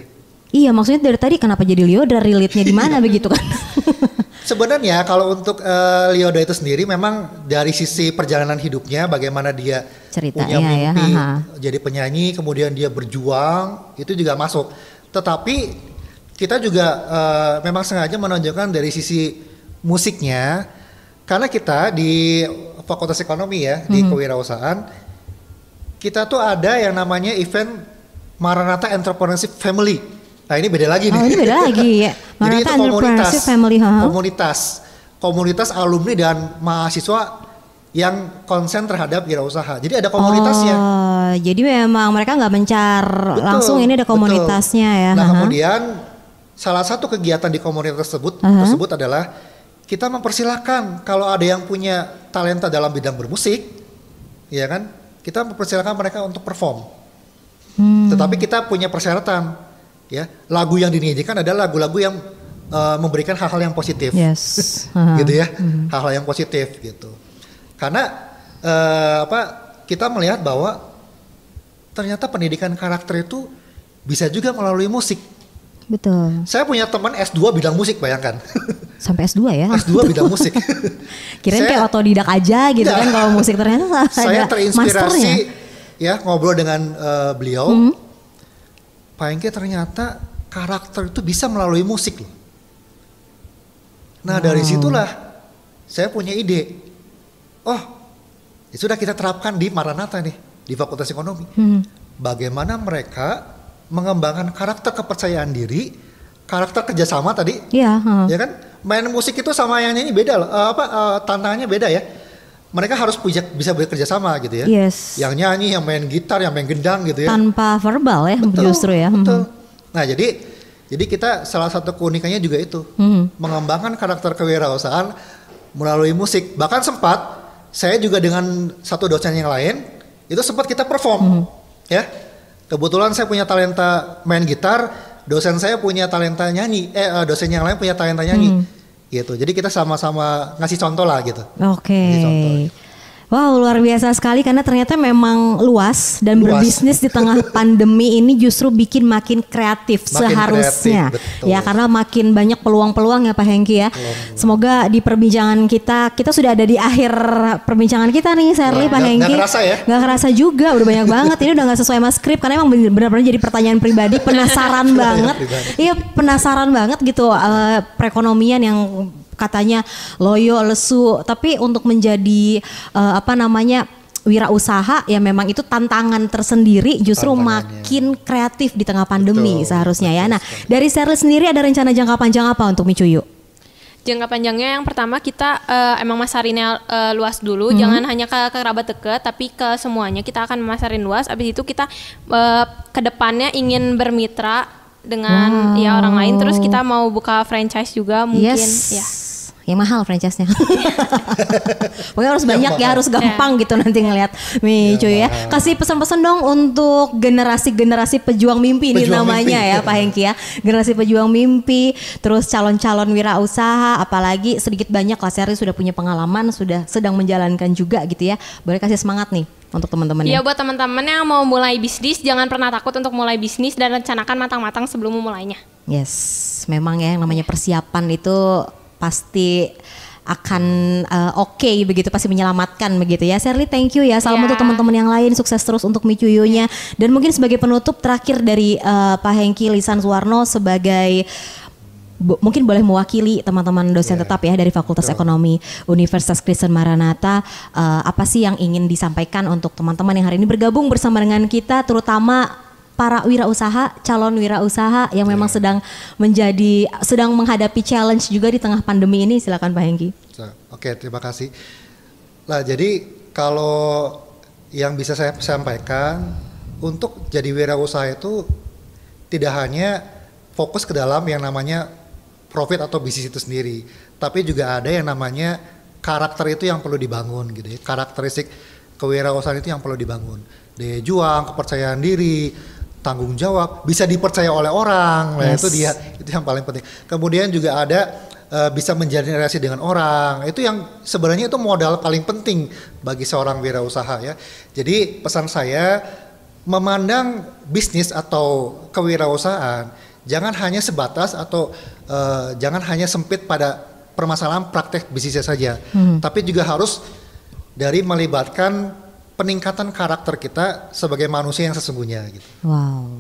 Iya, maksudnya dari tadi kenapa jadi Liodra relate-nya di mana iya. begitu kan? Sebenarnya kalau untuk uh, eh, Liodo itu sendiri memang dari sisi perjalanan hidupnya bagaimana dia Ceritanya punya iya, iya, mimpi ya, jadi penyanyi kemudian dia berjuang itu juga masuk. Tetapi kita juga uh, memang sengaja menonjolkan dari sisi musiknya karena kita di Fakultas Ekonomi ya -hmm. di kewirausahaan kita tuh ada yang namanya event Maranatha Entrepreneurship Family. Nah ini beda lagi oh, nih. ini beda lagi ya. Jadi itu komunitas, family, huh? komunitas, komunitas alumni dan mahasiswa yang konsen terhadap wirausaha. Jadi ada komunitasnya. Oh, jadi memang mereka nggak mencar betul, langsung ini ada komunitasnya betul. ya. Nah, uh-huh. kemudian salah satu kegiatan di komunitas tersebut uh-huh. tersebut adalah kita mempersilahkan kalau ada yang punya talenta dalam bidang bermusik, ya kan? Kita mempersilahkan mereka untuk perform. Hmm. Tetapi kita punya persyaratan ya lagu yang dinyanyikan adalah lagu-lagu yang uh, memberikan hal-hal yang positif yes. uh-huh. gitu ya uh-huh. hal-hal yang positif gitu karena uh, apa kita melihat bahwa ternyata pendidikan karakter itu bisa juga melalui musik betul saya punya teman S2 bidang musik bayangkan sampai S2 ya S2 bidang musik kirain saya, kayak otodidak aja gitu ya, kan kalau musik ternyata saya terinspirasi masternya. ya ngobrol dengan uh, beliau -hmm Pak Engke ternyata karakter itu bisa melalui musik loh. Nah wow. dari hmm. situlah saya punya ide. Oh, ya sudah kita terapkan di Maranatha nih, di Fakultas Ekonomi. Hmm. Bagaimana mereka mengembangkan karakter kepercayaan diri, karakter kerjasama tadi, ya, yeah, huh. ya kan? Main musik itu sama yang nyanyi beda loh, uh, apa uh, tantangannya beda ya mereka harus punya bisa bekerja sama gitu ya. Yes. Yang nyanyi, yang main gitar, yang main gendang gitu ya. Tanpa verbal ya betul, justru ya. Betul. Hmm. Nah jadi jadi kita salah satu keunikannya juga itu hmm. mengembangkan karakter kewirausahaan melalui musik. Bahkan sempat saya juga dengan satu dosen yang lain itu sempat kita perform hmm. ya. Kebetulan saya punya talenta main gitar, dosen saya punya talenta nyanyi, eh dosen yang lain punya talenta nyanyi. Hmm gitu. Jadi kita sama-sama ngasih contoh lah gitu. Oke. Okay. Wow, luar biasa sekali karena ternyata memang luas dan luas. berbisnis di tengah pandemi ini justru bikin makin kreatif makin seharusnya. Kreatif, Ya, karena makin banyak peluang-peluang ya Pak Hengki ya. Hmm. Semoga di perbincangan kita, kita sudah ada di akhir perbincangan kita nih Sherly, iya, Pak Hengki. Gak kerasa ya? Gak kerasa juga, udah banyak banget. Ini udah gak sesuai mas skrip karena emang benar-benar jadi pertanyaan pribadi, penasaran banget. Iya, penasaran banget gitu uh, perekonomian yang katanya loyo lesu tapi untuk menjadi uh, apa namanya wirausaha ya memang itu tantangan tersendiri justru makin kreatif di tengah pandemi Betul. seharusnya ya. Nah, dari Seril sendiri ada rencana jangka panjang apa untuk Micuyu? jangka panjangnya yang pertama kita uh, emang masarinnya uh, luas dulu hmm. jangan hanya ke, ke kerabat dekat tapi ke semuanya kita akan memasarkan luas abis itu kita uh, kedepannya ingin bermitra dengan wow. ya orang lain terus kita mau buka franchise juga mungkin yes. ya yang mahal franchise-nya. Pokoknya harus banyak ya, ya harus gampang ya. gitu nanti ngelihat mie ya, cuy ya. Kasih pesan-pesan dong untuk generasi-generasi pejuang mimpi pejuang nih namanya mimpi. ya Pak Hengki ya. Generasi pejuang mimpi, terus calon-calon wirausaha apalagi sedikit banyak lah Seri sudah punya pengalaman, sudah sedang menjalankan juga gitu ya. Boleh kasih semangat nih untuk teman-teman. Iya ya. buat teman-teman yang mau mulai bisnis jangan pernah takut untuk mulai bisnis dan rencanakan matang-matang sebelum memulainya. Yes, memang ya yang namanya persiapan itu pasti akan uh, oke okay, begitu pasti menyelamatkan begitu ya Sherly thank you ya salam yeah. untuk teman-teman yang lain sukses terus untuk Micuyunya ya. dan mungkin sebagai penutup terakhir dari uh, Pak Hengki Lisan Suwarno sebagai bo mungkin boleh mewakili teman-teman dosen yeah. tetap ya dari Fakultas Betul. Ya. Ekonomi Universitas Kristen Maranatha uh, apa sih yang ingin disampaikan untuk teman-teman yang hari ini bergabung bersama dengan kita terutama para wirausaha, calon wirausaha yang memang yeah. sedang menjadi sedang menghadapi challenge juga di tengah pandemi ini silakan Pak Hengki. Oke, okay, terima kasih. Nah, jadi kalau yang bisa saya sampaikan untuk jadi wirausaha itu tidak hanya fokus ke dalam yang namanya profit atau bisnis itu sendiri, tapi juga ada yang namanya karakter itu yang perlu dibangun gitu ya. Karakteristik kewirausahaan itu yang perlu dibangun. Daya juang, kepercayaan diri, tanggung jawab, bisa dipercaya oleh orang. Nah, itu dia itu yang paling penting. Kemudian juga ada uh, bisa menjalin relasi dengan orang. Itu yang sebenarnya itu modal paling penting bagi seorang wirausaha ya. Jadi pesan saya memandang bisnis atau kewirausahaan jangan hanya sebatas atau uh, jangan hanya sempit pada permasalahan praktek bisnisnya saja, hmm. tapi juga harus dari melibatkan peningkatan karakter kita sebagai manusia yang sesungguhnya gitu. Wow.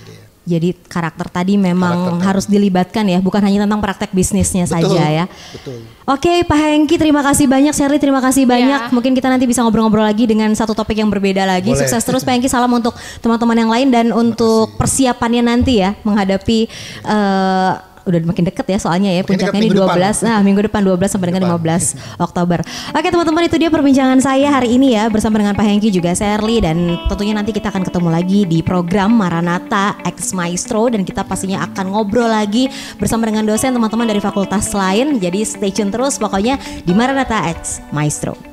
Jadi, ya. Jadi karakter tadi memang karakter harus tadi. dilibatkan ya, bukan hanya tentang praktek bisnisnya betul, saja ya. Betul. Oke, Pak Hengki terima kasih banyak, Sherly terima kasih iya. banyak. Ya. Mungkin kita nanti bisa ngobrol-ngobrol lagi dengan satu topik yang berbeda lagi. Boleh. Sukses terus Pak Hengki, salam untuk teman-teman yang lain dan untuk persiapannya nanti ya menghadapi uh, udah makin deket ya soalnya ya puncaknya ini 12 depan. nah minggu depan 12 sampai dengan 15 Oktober. Oke teman-teman itu dia perbincangan saya hari ini ya bersama dengan Pak Hengki juga Serly dan tentunya nanti kita akan ketemu lagi di program Maranata X Maestro dan kita pastinya akan ngobrol lagi bersama dengan dosen teman-teman dari fakultas lain. Jadi stay tune terus pokoknya di Maranata X Maestro.